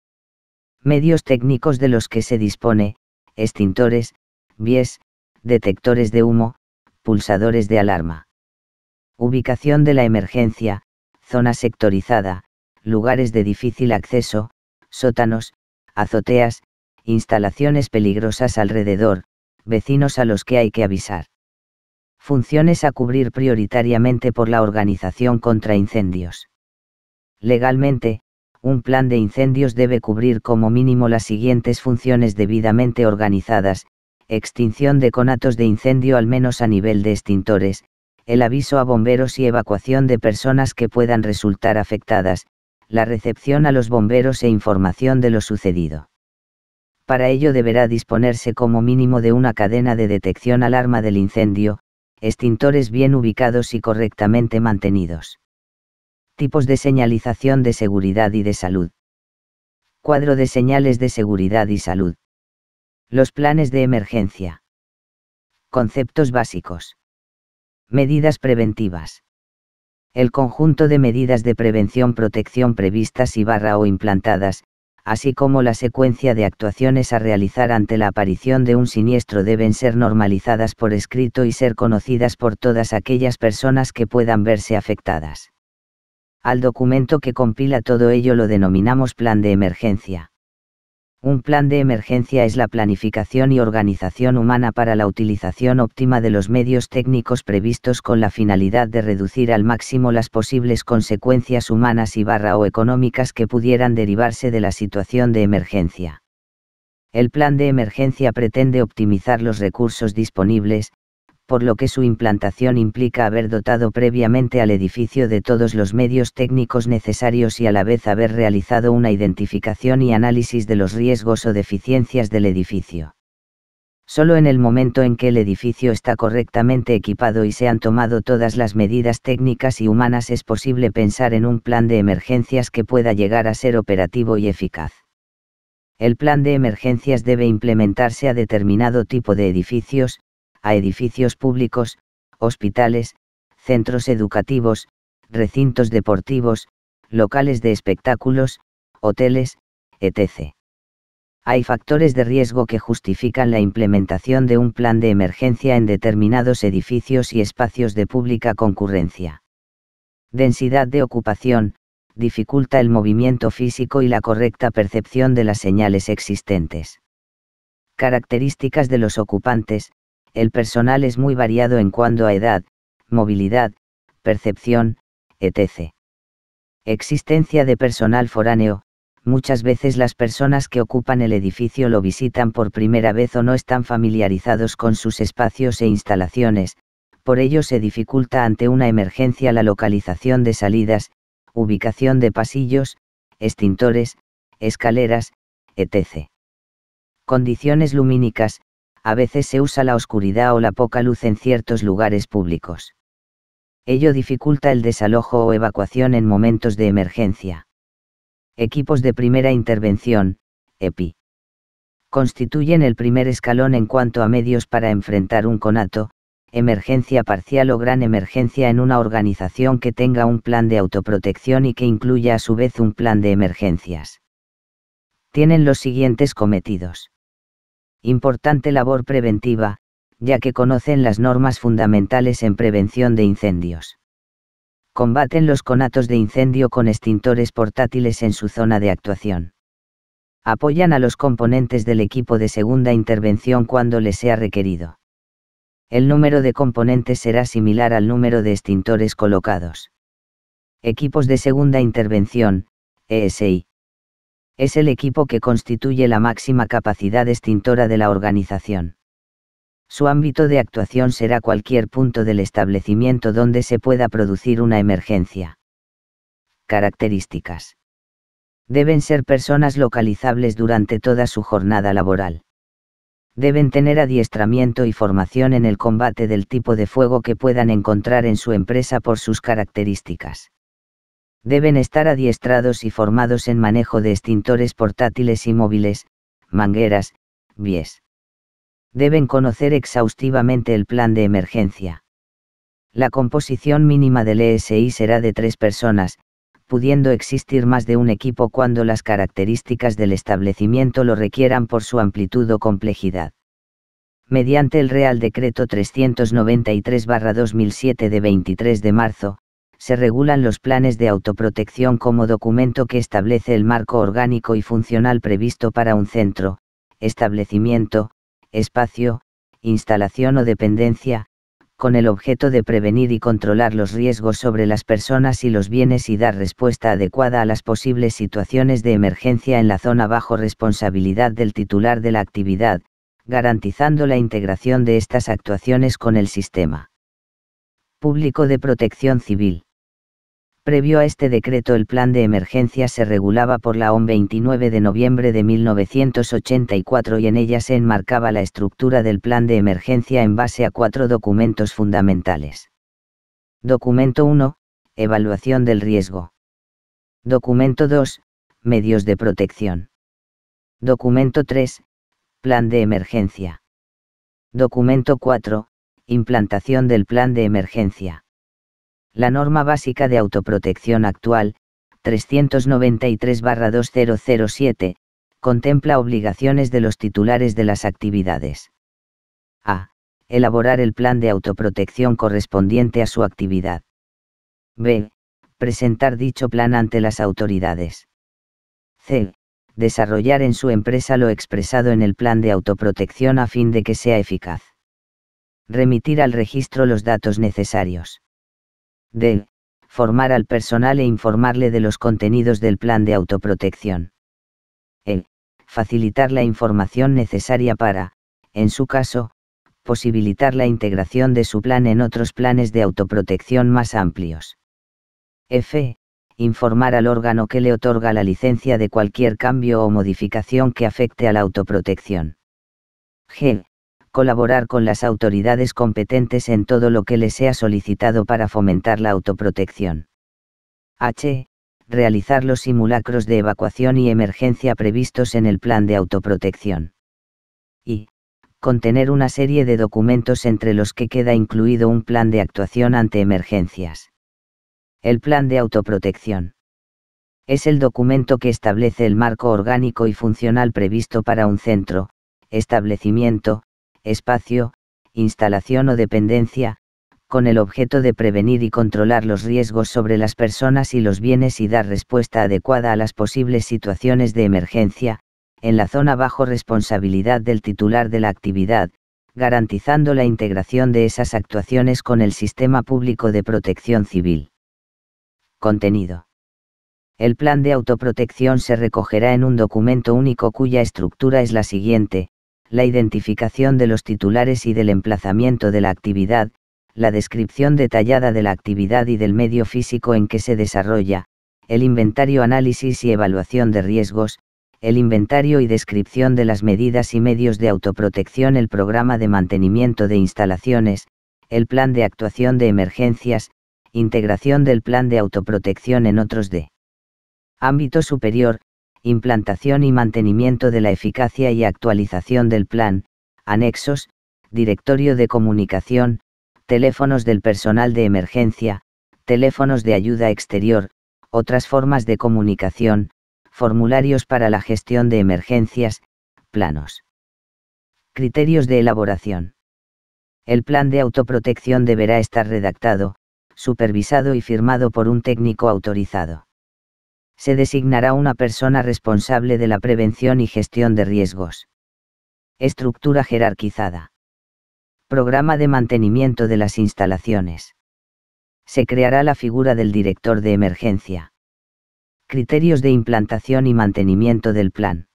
[SPEAKER 1] Medios técnicos de los que se dispone, extintores, bies, detectores de humo, pulsadores de alarma. Ubicación de la emergencia, zona sectorizada, lugares de difícil acceso, sótanos, azoteas, instalaciones peligrosas alrededor, vecinos a los que hay que avisar. Funciones a cubrir prioritariamente por la organización contra incendios. Legalmente, un plan de incendios debe cubrir como mínimo las siguientes funciones debidamente organizadas, extinción de conatos de incendio al menos a nivel de extintores, el aviso a bomberos y evacuación de personas que puedan resultar afectadas, la recepción a los bomberos e información de lo sucedido. Para ello deberá disponerse como mínimo de una cadena de detección alarma del incendio, extintores bien ubicados y correctamente mantenidos. Tipos de señalización de seguridad y de salud. Cuadro de señales de seguridad y salud. Los planes de emergencia. Conceptos básicos. Medidas preventivas. El conjunto de medidas de prevención-protección previstas y barra o implantadas, así como la secuencia de actuaciones a realizar ante la aparición de un siniestro deben ser normalizadas por escrito y ser conocidas por todas aquellas personas que puedan verse afectadas. Al documento que compila todo ello lo denominamos plan de emergencia. Un plan de emergencia es la planificación y organización humana para la utilización óptima de los medios técnicos previstos con la finalidad de reducir al máximo las posibles consecuencias humanas y barra o económicas que pudieran derivarse de la situación de emergencia. El plan de emergencia pretende optimizar los recursos disponibles, por lo que su implantación implica haber dotado previamente al edificio de todos los medios técnicos necesarios y a la vez haber realizado una identificación y análisis de los riesgos o deficiencias del edificio. Solo en el momento en que el edificio está correctamente equipado y se han tomado todas las medidas técnicas y humanas es posible pensar en un plan de emergencias que pueda llegar a ser operativo y eficaz. El plan de emergencias debe implementarse a determinado tipo de edificios, a edificios públicos, hospitales, centros educativos, recintos deportivos, locales de espectáculos, hoteles, etc. Hay factores de riesgo que justifican la implementación de un plan de emergencia en determinados edificios y espacios de pública concurrencia. Densidad de ocupación, dificulta el movimiento físico y la correcta percepción de las señales existentes. Características de los ocupantes, el personal es muy variado en cuanto a edad, movilidad, percepción, etc. Existencia de personal foráneo, muchas veces las personas que ocupan el edificio lo visitan por primera vez o no están familiarizados con sus espacios e instalaciones, por ello se dificulta ante una emergencia la localización de salidas, ubicación de pasillos, extintores, escaleras, etc. Condiciones lumínicas, a veces se usa la oscuridad o la poca luz en ciertos lugares públicos. Ello dificulta el desalojo o evacuación en momentos de emergencia. Equipos de primera intervención, EPI. Constituyen el primer escalón en cuanto a medios para enfrentar un conato, emergencia parcial o gran emergencia en una organización que tenga un plan de autoprotección y que incluya a su vez un plan de emergencias. Tienen los siguientes cometidos importante labor preventiva, ya que conocen las normas fundamentales en prevención de incendios. Combaten los conatos de incendio con extintores portátiles en su zona de actuación. Apoyan a los componentes del equipo de segunda intervención cuando les sea requerido. El número de componentes será similar al número de extintores colocados. Equipos de segunda intervención, ESI es el equipo que constituye la máxima capacidad extintora de la organización. Su ámbito de actuación será cualquier punto del establecimiento donde se pueda producir una emergencia. Características. Deben ser personas localizables durante toda su jornada laboral. Deben tener adiestramiento y formación en el combate del tipo de fuego que puedan encontrar en su empresa por sus características deben estar adiestrados y formados en manejo de extintores portátiles y móviles, mangueras, bies. Deben conocer exhaustivamente el plan de emergencia. La composición mínima del ESI será de tres personas, pudiendo existir más de un equipo cuando las características del establecimiento lo requieran por su amplitud o complejidad. Mediante el Real Decreto 393-2007 de 23 de marzo, se regulan los planes de autoprotección como documento que establece el marco orgánico y funcional previsto para un centro, establecimiento, espacio, instalación o dependencia, con el objeto de prevenir y controlar los riesgos sobre las personas y los bienes y dar respuesta adecuada a las posibles situaciones de emergencia en la zona bajo responsabilidad del titular de la actividad, garantizando la integración de estas actuaciones con el sistema público de protección civil. Previo a este decreto el plan de emergencia se regulaba por la OM 29 de noviembre de 1984 y en ella se enmarcaba la estructura del plan de emergencia en base a cuatro documentos fundamentales. Documento 1. Evaluación del riesgo. Documento 2. Medios de protección. Documento 3. Plan de emergencia. Documento 4. Implantación del plan de emergencia. La norma básica de autoprotección actual, 393-2007, contempla obligaciones de los titulares de las actividades. A. Elaborar el plan de autoprotección correspondiente a su actividad. B. Presentar dicho plan ante las autoridades. C. Desarrollar en su empresa lo expresado en el plan de autoprotección a fin de que sea eficaz. Remitir al registro los datos necesarios. D. Formar al personal e informarle de los contenidos del plan de autoprotección. E. Facilitar la información necesaria para, en su caso, posibilitar la integración de su plan en otros planes de autoprotección más amplios. F. Informar al órgano que le otorga la licencia de cualquier cambio o modificación que afecte a la autoprotección. G colaborar con las autoridades competentes en todo lo que les sea solicitado para fomentar la autoprotección. H. Realizar los simulacros de evacuación y emergencia previstos en el plan de autoprotección. Y. Contener una serie de documentos entre los que queda incluido un plan de actuación ante emergencias. El plan de autoprotección. Es el documento que establece el marco orgánico y funcional previsto para un centro, establecimiento, espacio, instalación o dependencia, con el objeto de prevenir y controlar los riesgos sobre las personas y los bienes y dar respuesta adecuada a las posibles situaciones de emergencia, en la zona bajo responsabilidad del titular de la actividad, garantizando la integración de esas actuaciones con el sistema público de protección civil. Contenido. El plan de autoprotección se recogerá en un documento único cuya estructura es la siguiente, la identificación de los titulares y del emplazamiento de la actividad, la descripción detallada de la actividad y del medio físico en que se desarrolla, el inventario análisis y evaluación de riesgos, el inventario y descripción de las medidas y medios de autoprotección, el programa de mantenimiento de instalaciones, el plan de actuación de emergencias, integración del plan de autoprotección en otros de ámbito superior, implantación y mantenimiento de la eficacia y actualización del plan, anexos, directorio de comunicación, teléfonos del personal de emergencia, teléfonos de ayuda exterior, otras formas de comunicación, formularios para la gestión de emergencias, planos. Criterios de elaboración. El plan de autoprotección deberá estar redactado, supervisado y firmado por un técnico autorizado se designará una persona responsable de la prevención y gestión de riesgos. Estructura jerarquizada. Programa de mantenimiento de las instalaciones. Se creará la figura del director de emergencia. Criterios de implantación y mantenimiento del plan.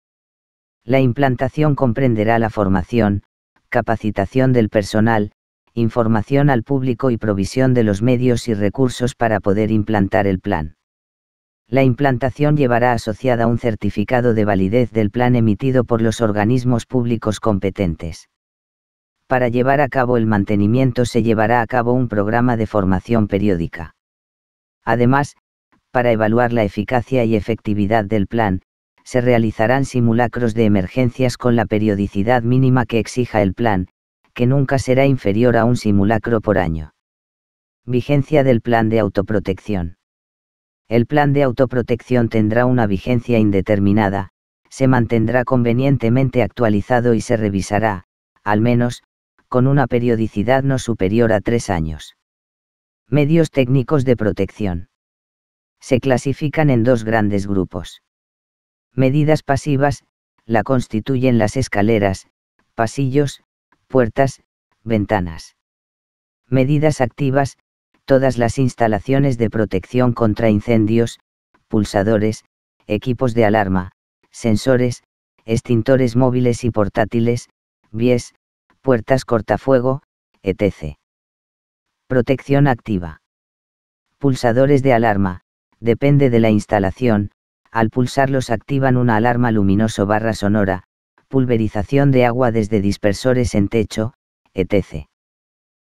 [SPEAKER 1] La implantación comprenderá la formación, capacitación del personal, información al público y provisión de los medios y recursos para poder implantar el plan. La implantación llevará asociada un certificado de validez del plan emitido por los organismos públicos competentes. Para llevar a cabo el mantenimiento se llevará a cabo un programa de formación periódica. Además, para evaluar la eficacia y efectividad del plan, se realizarán simulacros de emergencias con la periodicidad mínima que exija el plan, que nunca será inferior a un simulacro por año. Vigencia del plan de autoprotección el plan de autoprotección tendrá una vigencia indeterminada, se mantendrá convenientemente actualizado y se revisará, al menos, con una periodicidad no superior a tres años. Medios técnicos de protección. Se clasifican en dos grandes grupos. Medidas pasivas, la constituyen las escaleras, pasillos, puertas, ventanas. Medidas activas, todas las instalaciones de protección contra incendios, pulsadores, equipos de alarma, sensores, extintores móviles y portátiles, vies, puertas cortafuego, etc. Protección activa. Pulsadores de alarma, depende de la instalación, al pulsarlos activan una alarma luminoso barra sonora, pulverización de agua desde dispersores en techo, etc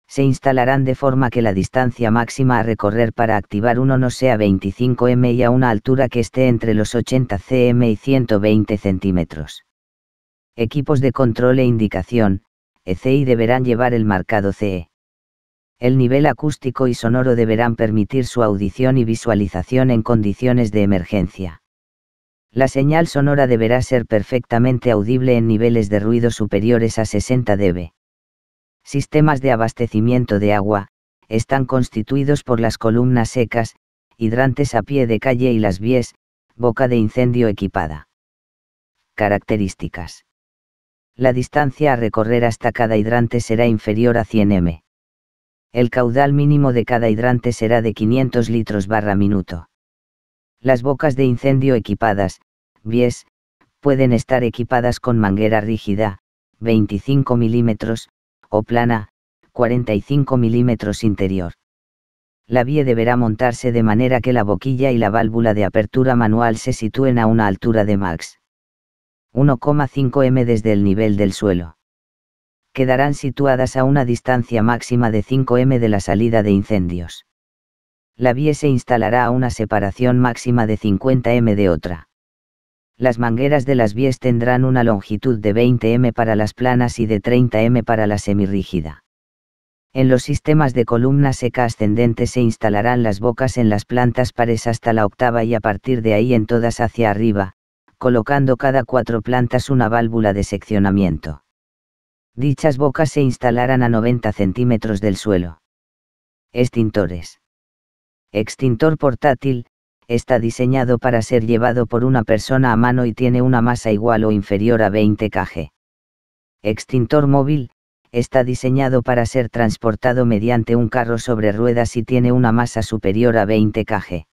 [SPEAKER 1] se instalarán de forma que la distancia máxima a recorrer para activar uno no sea 25 m y a una altura que esté entre los 80 cm y 120 cm. Equipos de control e indicación, ECI deberán llevar el marcado CE. El nivel acústico y sonoro deberán permitir su audición y visualización en condiciones de emergencia. La señal sonora deberá ser perfectamente audible en niveles de ruido superiores a 60 dB sistemas de abastecimiento de agua, están constituidos por las columnas secas, hidrantes a pie de calle y las vies, boca de incendio equipada. Características. La distancia a recorrer hasta cada hidrante será inferior a 100 m. El caudal mínimo de cada hidrante será de 500 litros barra minuto. Las bocas de incendio equipadas, bies, pueden estar equipadas con manguera rígida, 25 milímetros, o plana, 45 milímetros interior. La vía deberá montarse de manera que la boquilla y la válvula de apertura manual se sitúen a una altura de max 1,5 m desde el nivel del suelo. Quedarán situadas a una distancia máxima de 5 m de la salida de incendios. La vía se instalará a una separación máxima de 50 m de otra. Las mangueras de las vías tendrán una longitud de 20 m para las planas y de 30 m para la semirrígida. En los sistemas de columna seca ascendente se instalarán las bocas en las plantas pares hasta la octava y a partir de ahí en todas hacia arriba, colocando cada cuatro plantas una válvula de seccionamiento. Dichas bocas se instalarán a 90 centímetros del suelo. Extintores. Extintor portátil, está diseñado para ser llevado por una persona a mano y tiene una masa igual o inferior a 20 kg. Extintor móvil, está diseñado para ser transportado mediante un carro sobre ruedas y tiene una masa superior a 20 kg.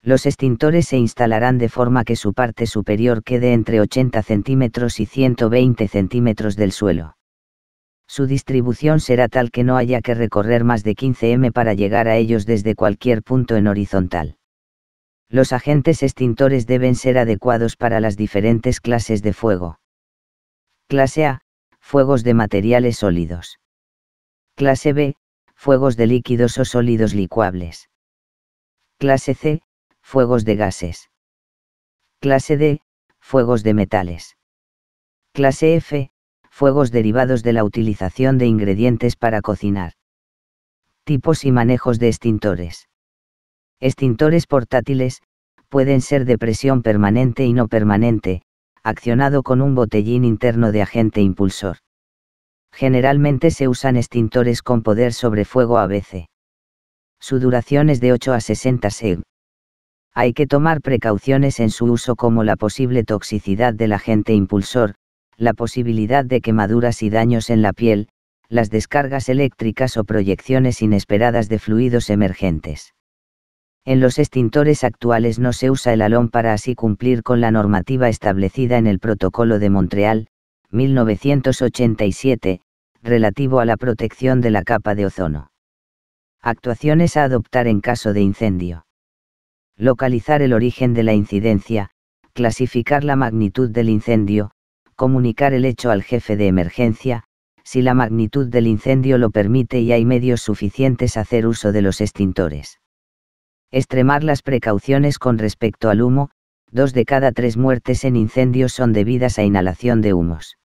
[SPEAKER 1] Los extintores se instalarán de forma que su parte superior quede entre 80 centímetros y 120 centímetros del suelo. Su distribución será tal que no haya que recorrer más de 15 m para llegar a ellos desde cualquier punto en horizontal. Los agentes extintores deben ser adecuados para las diferentes clases de fuego. Clase A, fuegos de materiales sólidos. Clase B, fuegos de líquidos o sólidos licuables. Clase C, fuegos de gases. Clase D, fuegos de metales. Clase F, fuegos derivados de la utilización de ingredientes para cocinar. Tipos y manejos de extintores. Extintores portátiles, pueden ser de presión permanente y no permanente, accionado con un botellín interno de agente impulsor. Generalmente se usan extintores con poder sobre fuego ABC. Su duración es de 8 a 60 seg. Hay que tomar precauciones en su uso como la posible toxicidad del agente impulsor, la posibilidad de quemaduras y daños en la piel, las descargas eléctricas o proyecciones inesperadas de fluidos emergentes. En los extintores actuales no se usa el alón para así cumplir con la normativa establecida en el Protocolo de Montreal, 1987, relativo a la protección de la capa de ozono. Actuaciones a adoptar en caso de incendio. Localizar el origen de la incidencia, clasificar la magnitud del incendio, comunicar el hecho al jefe de emergencia, si la magnitud del incendio lo permite y hay medios suficientes hacer uso de los extintores extremar las precauciones con respecto al humo, dos de cada tres muertes en incendios son debidas a inhalación de humos.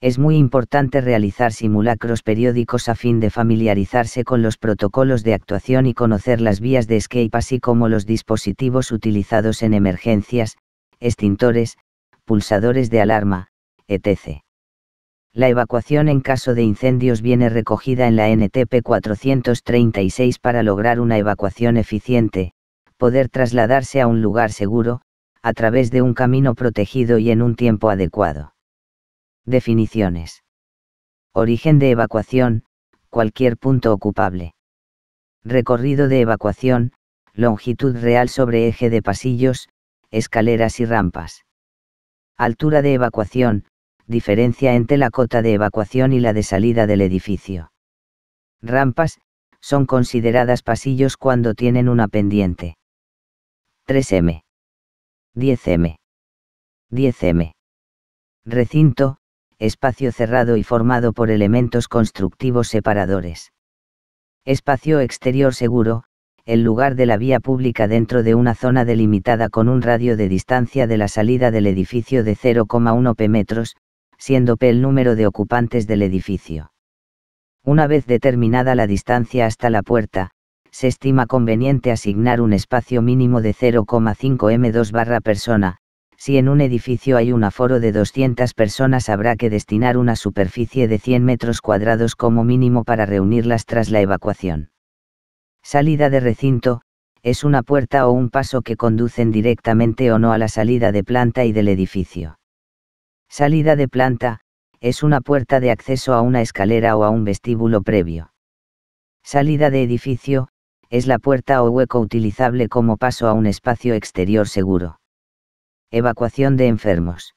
[SPEAKER 1] Es muy importante realizar simulacros periódicos a fin de familiarizarse con los protocolos de actuación y conocer las vías de escape así como los dispositivos utilizados en emergencias, extintores, pulsadores de alarma, etc. La evacuación en caso de incendios viene recogida en la NTP 436 para lograr una evacuación eficiente, poder trasladarse a un lugar seguro, a través de un camino protegido y en un tiempo adecuado. Definiciones. Origen de evacuación, cualquier punto ocupable. Recorrido de evacuación, longitud real sobre eje de pasillos, escaleras y rampas. Altura de evacuación, diferencia entre la cota de evacuación y la de salida del edificio. Rampas, son consideradas pasillos cuando tienen una pendiente. 3M. 10M. 10M. Recinto, espacio cerrado y formado por elementos constructivos separadores. Espacio exterior seguro, el lugar de la vía pública dentro de una zona delimitada con un radio de distancia de la salida del edificio de 0,1 pm siendo P el número de ocupantes del edificio. Una vez determinada la distancia hasta la puerta, se estima conveniente asignar un espacio mínimo de 0,5 m2 barra persona, si en un edificio hay un aforo de 200 personas habrá que destinar una superficie de 100 metros cuadrados como mínimo para reunirlas tras la evacuación. Salida de recinto, es una puerta o un paso que conducen directamente o no a la salida de planta y del edificio. Salida de planta, es una puerta de acceso a una escalera o a un vestíbulo previo. Salida de edificio, es la puerta o hueco utilizable como paso a un espacio exterior seguro. Evacuación de enfermos.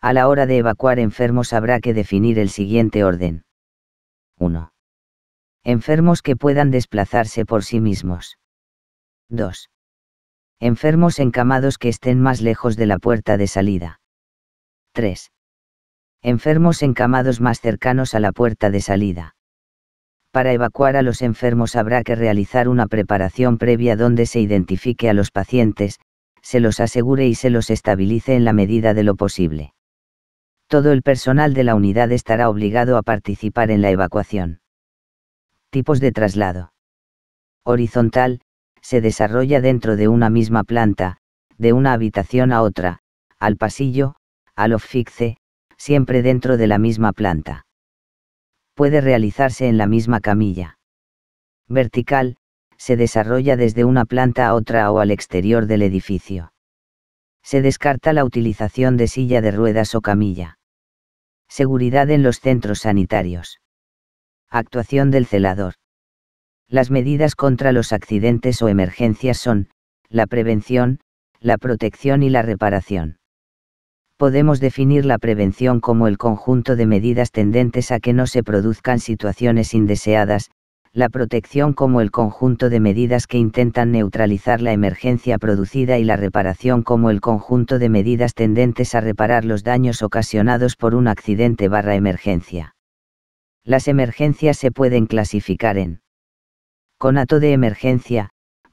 [SPEAKER 1] A la hora de evacuar enfermos habrá que definir el siguiente orden. 1. Enfermos que puedan desplazarse por sí mismos. 2. Enfermos encamados que estén más lejos de la puerta de salida. 3. Enfermos encamados más cercanos a la puerta de salida. Para evacuar a los enfermos habrá que realizar una preparación previa donde se identifique a los pacientes, se los asegure y se los estabilice en la medida de lo posible. Todo el personal de la unidad estará obligado a participar en la evacuación. Tipos de traslado. Horizontal, se desarrolla dentro de una misma planta, de una habitación a otra, al pasillo, al fixe, siempre dentro de la misma planta. Puede realizarse en la misma camilla. Vertical, se desarrolla desde una planta a otra o al exterior del edificio. Se descarta la utilización de silla de ruedas o camilla. Seguridad en los centros sanitarios. Actuación del celador. Las medidas contra los accidentes o emergencias son, la prevención, la protección y la reparación podemos definir la prevención como el conjunto de medidas tendentes a que no se produzcan situaciones indeseadas, la protección como el conjunto de medidas que intentan neutralizar la emergencia producida y la reparación como el conjunto de medidas tendentes a reparar los daños ocasionados por un accidente barra emergencia. Las emergencias se pueden clasificar en conato de emergencia,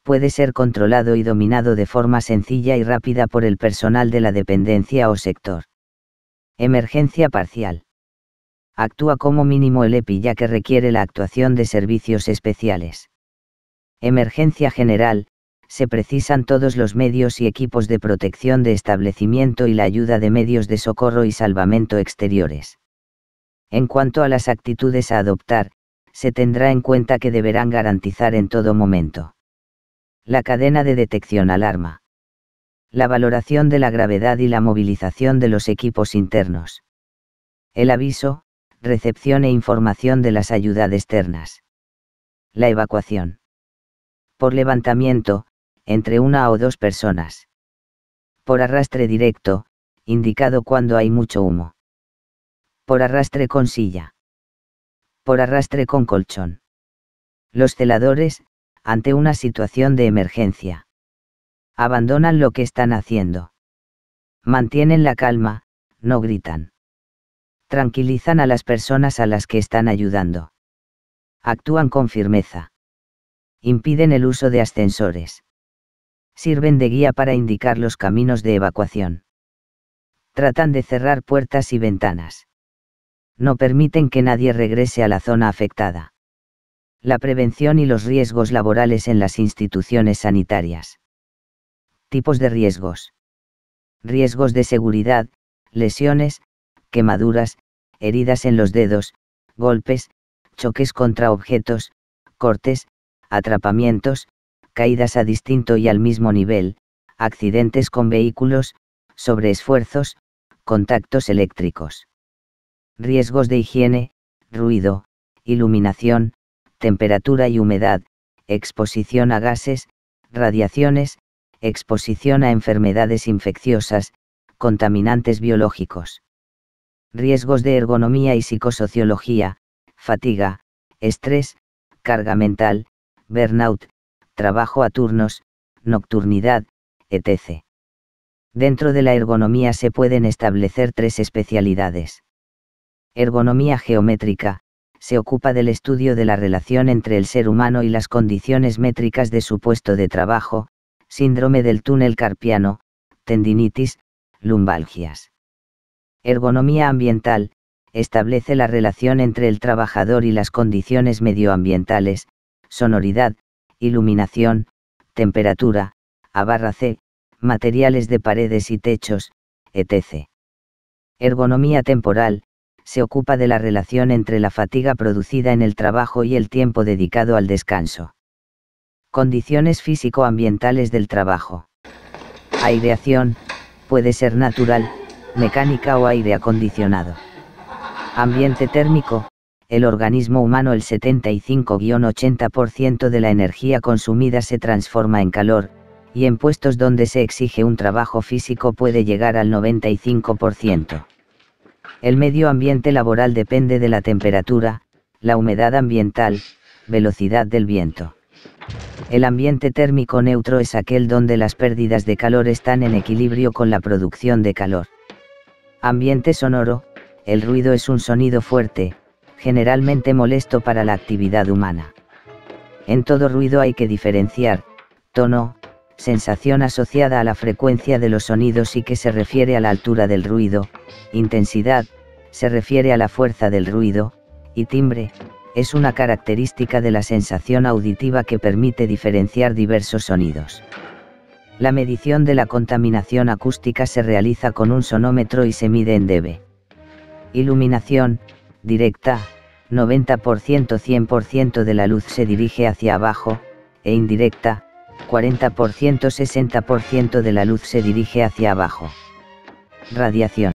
[SPEAKER 1] puede ser controlado y dominado de forma sencilla y rápida por el personal de la dependencia o sector. Emergencia parcial. Actúa como mínimo el EPI ya que requiere la actuación de servicios especiales. Emergencia general. Se precisan todos los medios y equipos de protección de establecimiento y la ayuda de medios de socorro y salvamento exteriores. En cuanto a las actitudes a adoptar, se tendrá en cuenta que deberán garantizar en todo momento la cadena de detección alarma. La valoración de la gravedad y la movilización de los equipos internos. El aviso, recepción e información de las ayudas externas. La evacuación. Por levantamiento, entre una o dos personas. Por arrastre directo, indicado cuando hay mucho humo. Por arrastre con silla. Por arrastre con colchón. Los celadores, ante una situación de emergencia. Abandonan lo que están haciendo. Mantienen la calma, no gritan. Tranquilizan a las personas a las que están ayudando. Actúan con firmeza. Impiden el uso de ascensores. Sirven de guía para indicar los caminos de evacuación. Tratan de cerrar puertas y ventanas. No permiten que nadie regrese a la zona afectada la prevención y los riesgos laborales en las instituciones sanitarias. Tipos de riesgos. Riesgos de seguridad, lesiones, quemaduras, heridas en los dedos, golpes, choques contra objetos, cortes, atrapamientos, caídas a distinto y al mismo nivel, accidentes con vehículos, sobreesfuerzos, contactos eléctricos. Riesgos de higiene, ruido, iluminación, temperatura y humedad, exposición a gases, radiaciones, exposición a enfermedades infecciosas, contaminantes biológicos. Riesgos de ergonomía y psicosociología, fatiga, estrés, carga mental, burnout, trabajo a turnos, nocturnidad, etc. Dentro de la ergonomía se pueden establecer tres especialidades. Ergonomía geométrica, se ocupa del estudio de la relación entre el ser humano y las condiciones métricas de su puesto de trabajo, síndrome del túnel carpiano, tendinitis, lumbalgias. Ergonomía ambiental, establece la relación entre el trabajador y las condiciones medioambientales, sonoridad, iluminación, temperatura, abarra C, materiales de paredes y techos, etc. Ergonomía temporal, se ocupa de la relación entre la fatiga producida en el trabajo y el tiempo dedicado al descanso. Condiciones físico-ambientales del trabajo. Aireación, puede ser natural, mecánica o aire acondicionado. Ambiente térmico, el organismo humano el 75-80% de la energía consumida se transforma en calor, y en puestos donde se exige un trabajo físico puede llegar al 95%. El medio ambiente laboral depende de la temperatura, la humedad ambiental, velocidad del viento. El ambiente térmico neutro es aquel donde las pérdidas de calor están en equilibrio con la producción de calor. Ambiente sonoro, el ruido es un sonido fuerte, generalmente molesto para la actividad humana. En todo ruido hay que diferenciar, tono, sensación asociada a la frecuencia de los sonidos y que se refiere a la altura del ruido, intensidad, se refiere a la fuerza del ruido, y timbre, es una característica de la sensación auditiva que permite diferenciar diversos sonidos. La medición de la contaminación acústica se realiza con un sonómetro y se mide en dB. Iluminación, directa, 90% 100% de la luz se dirige hacia abajo, e indirecta, 40%-60% de la luz se dirige hacia abajo. Radiación.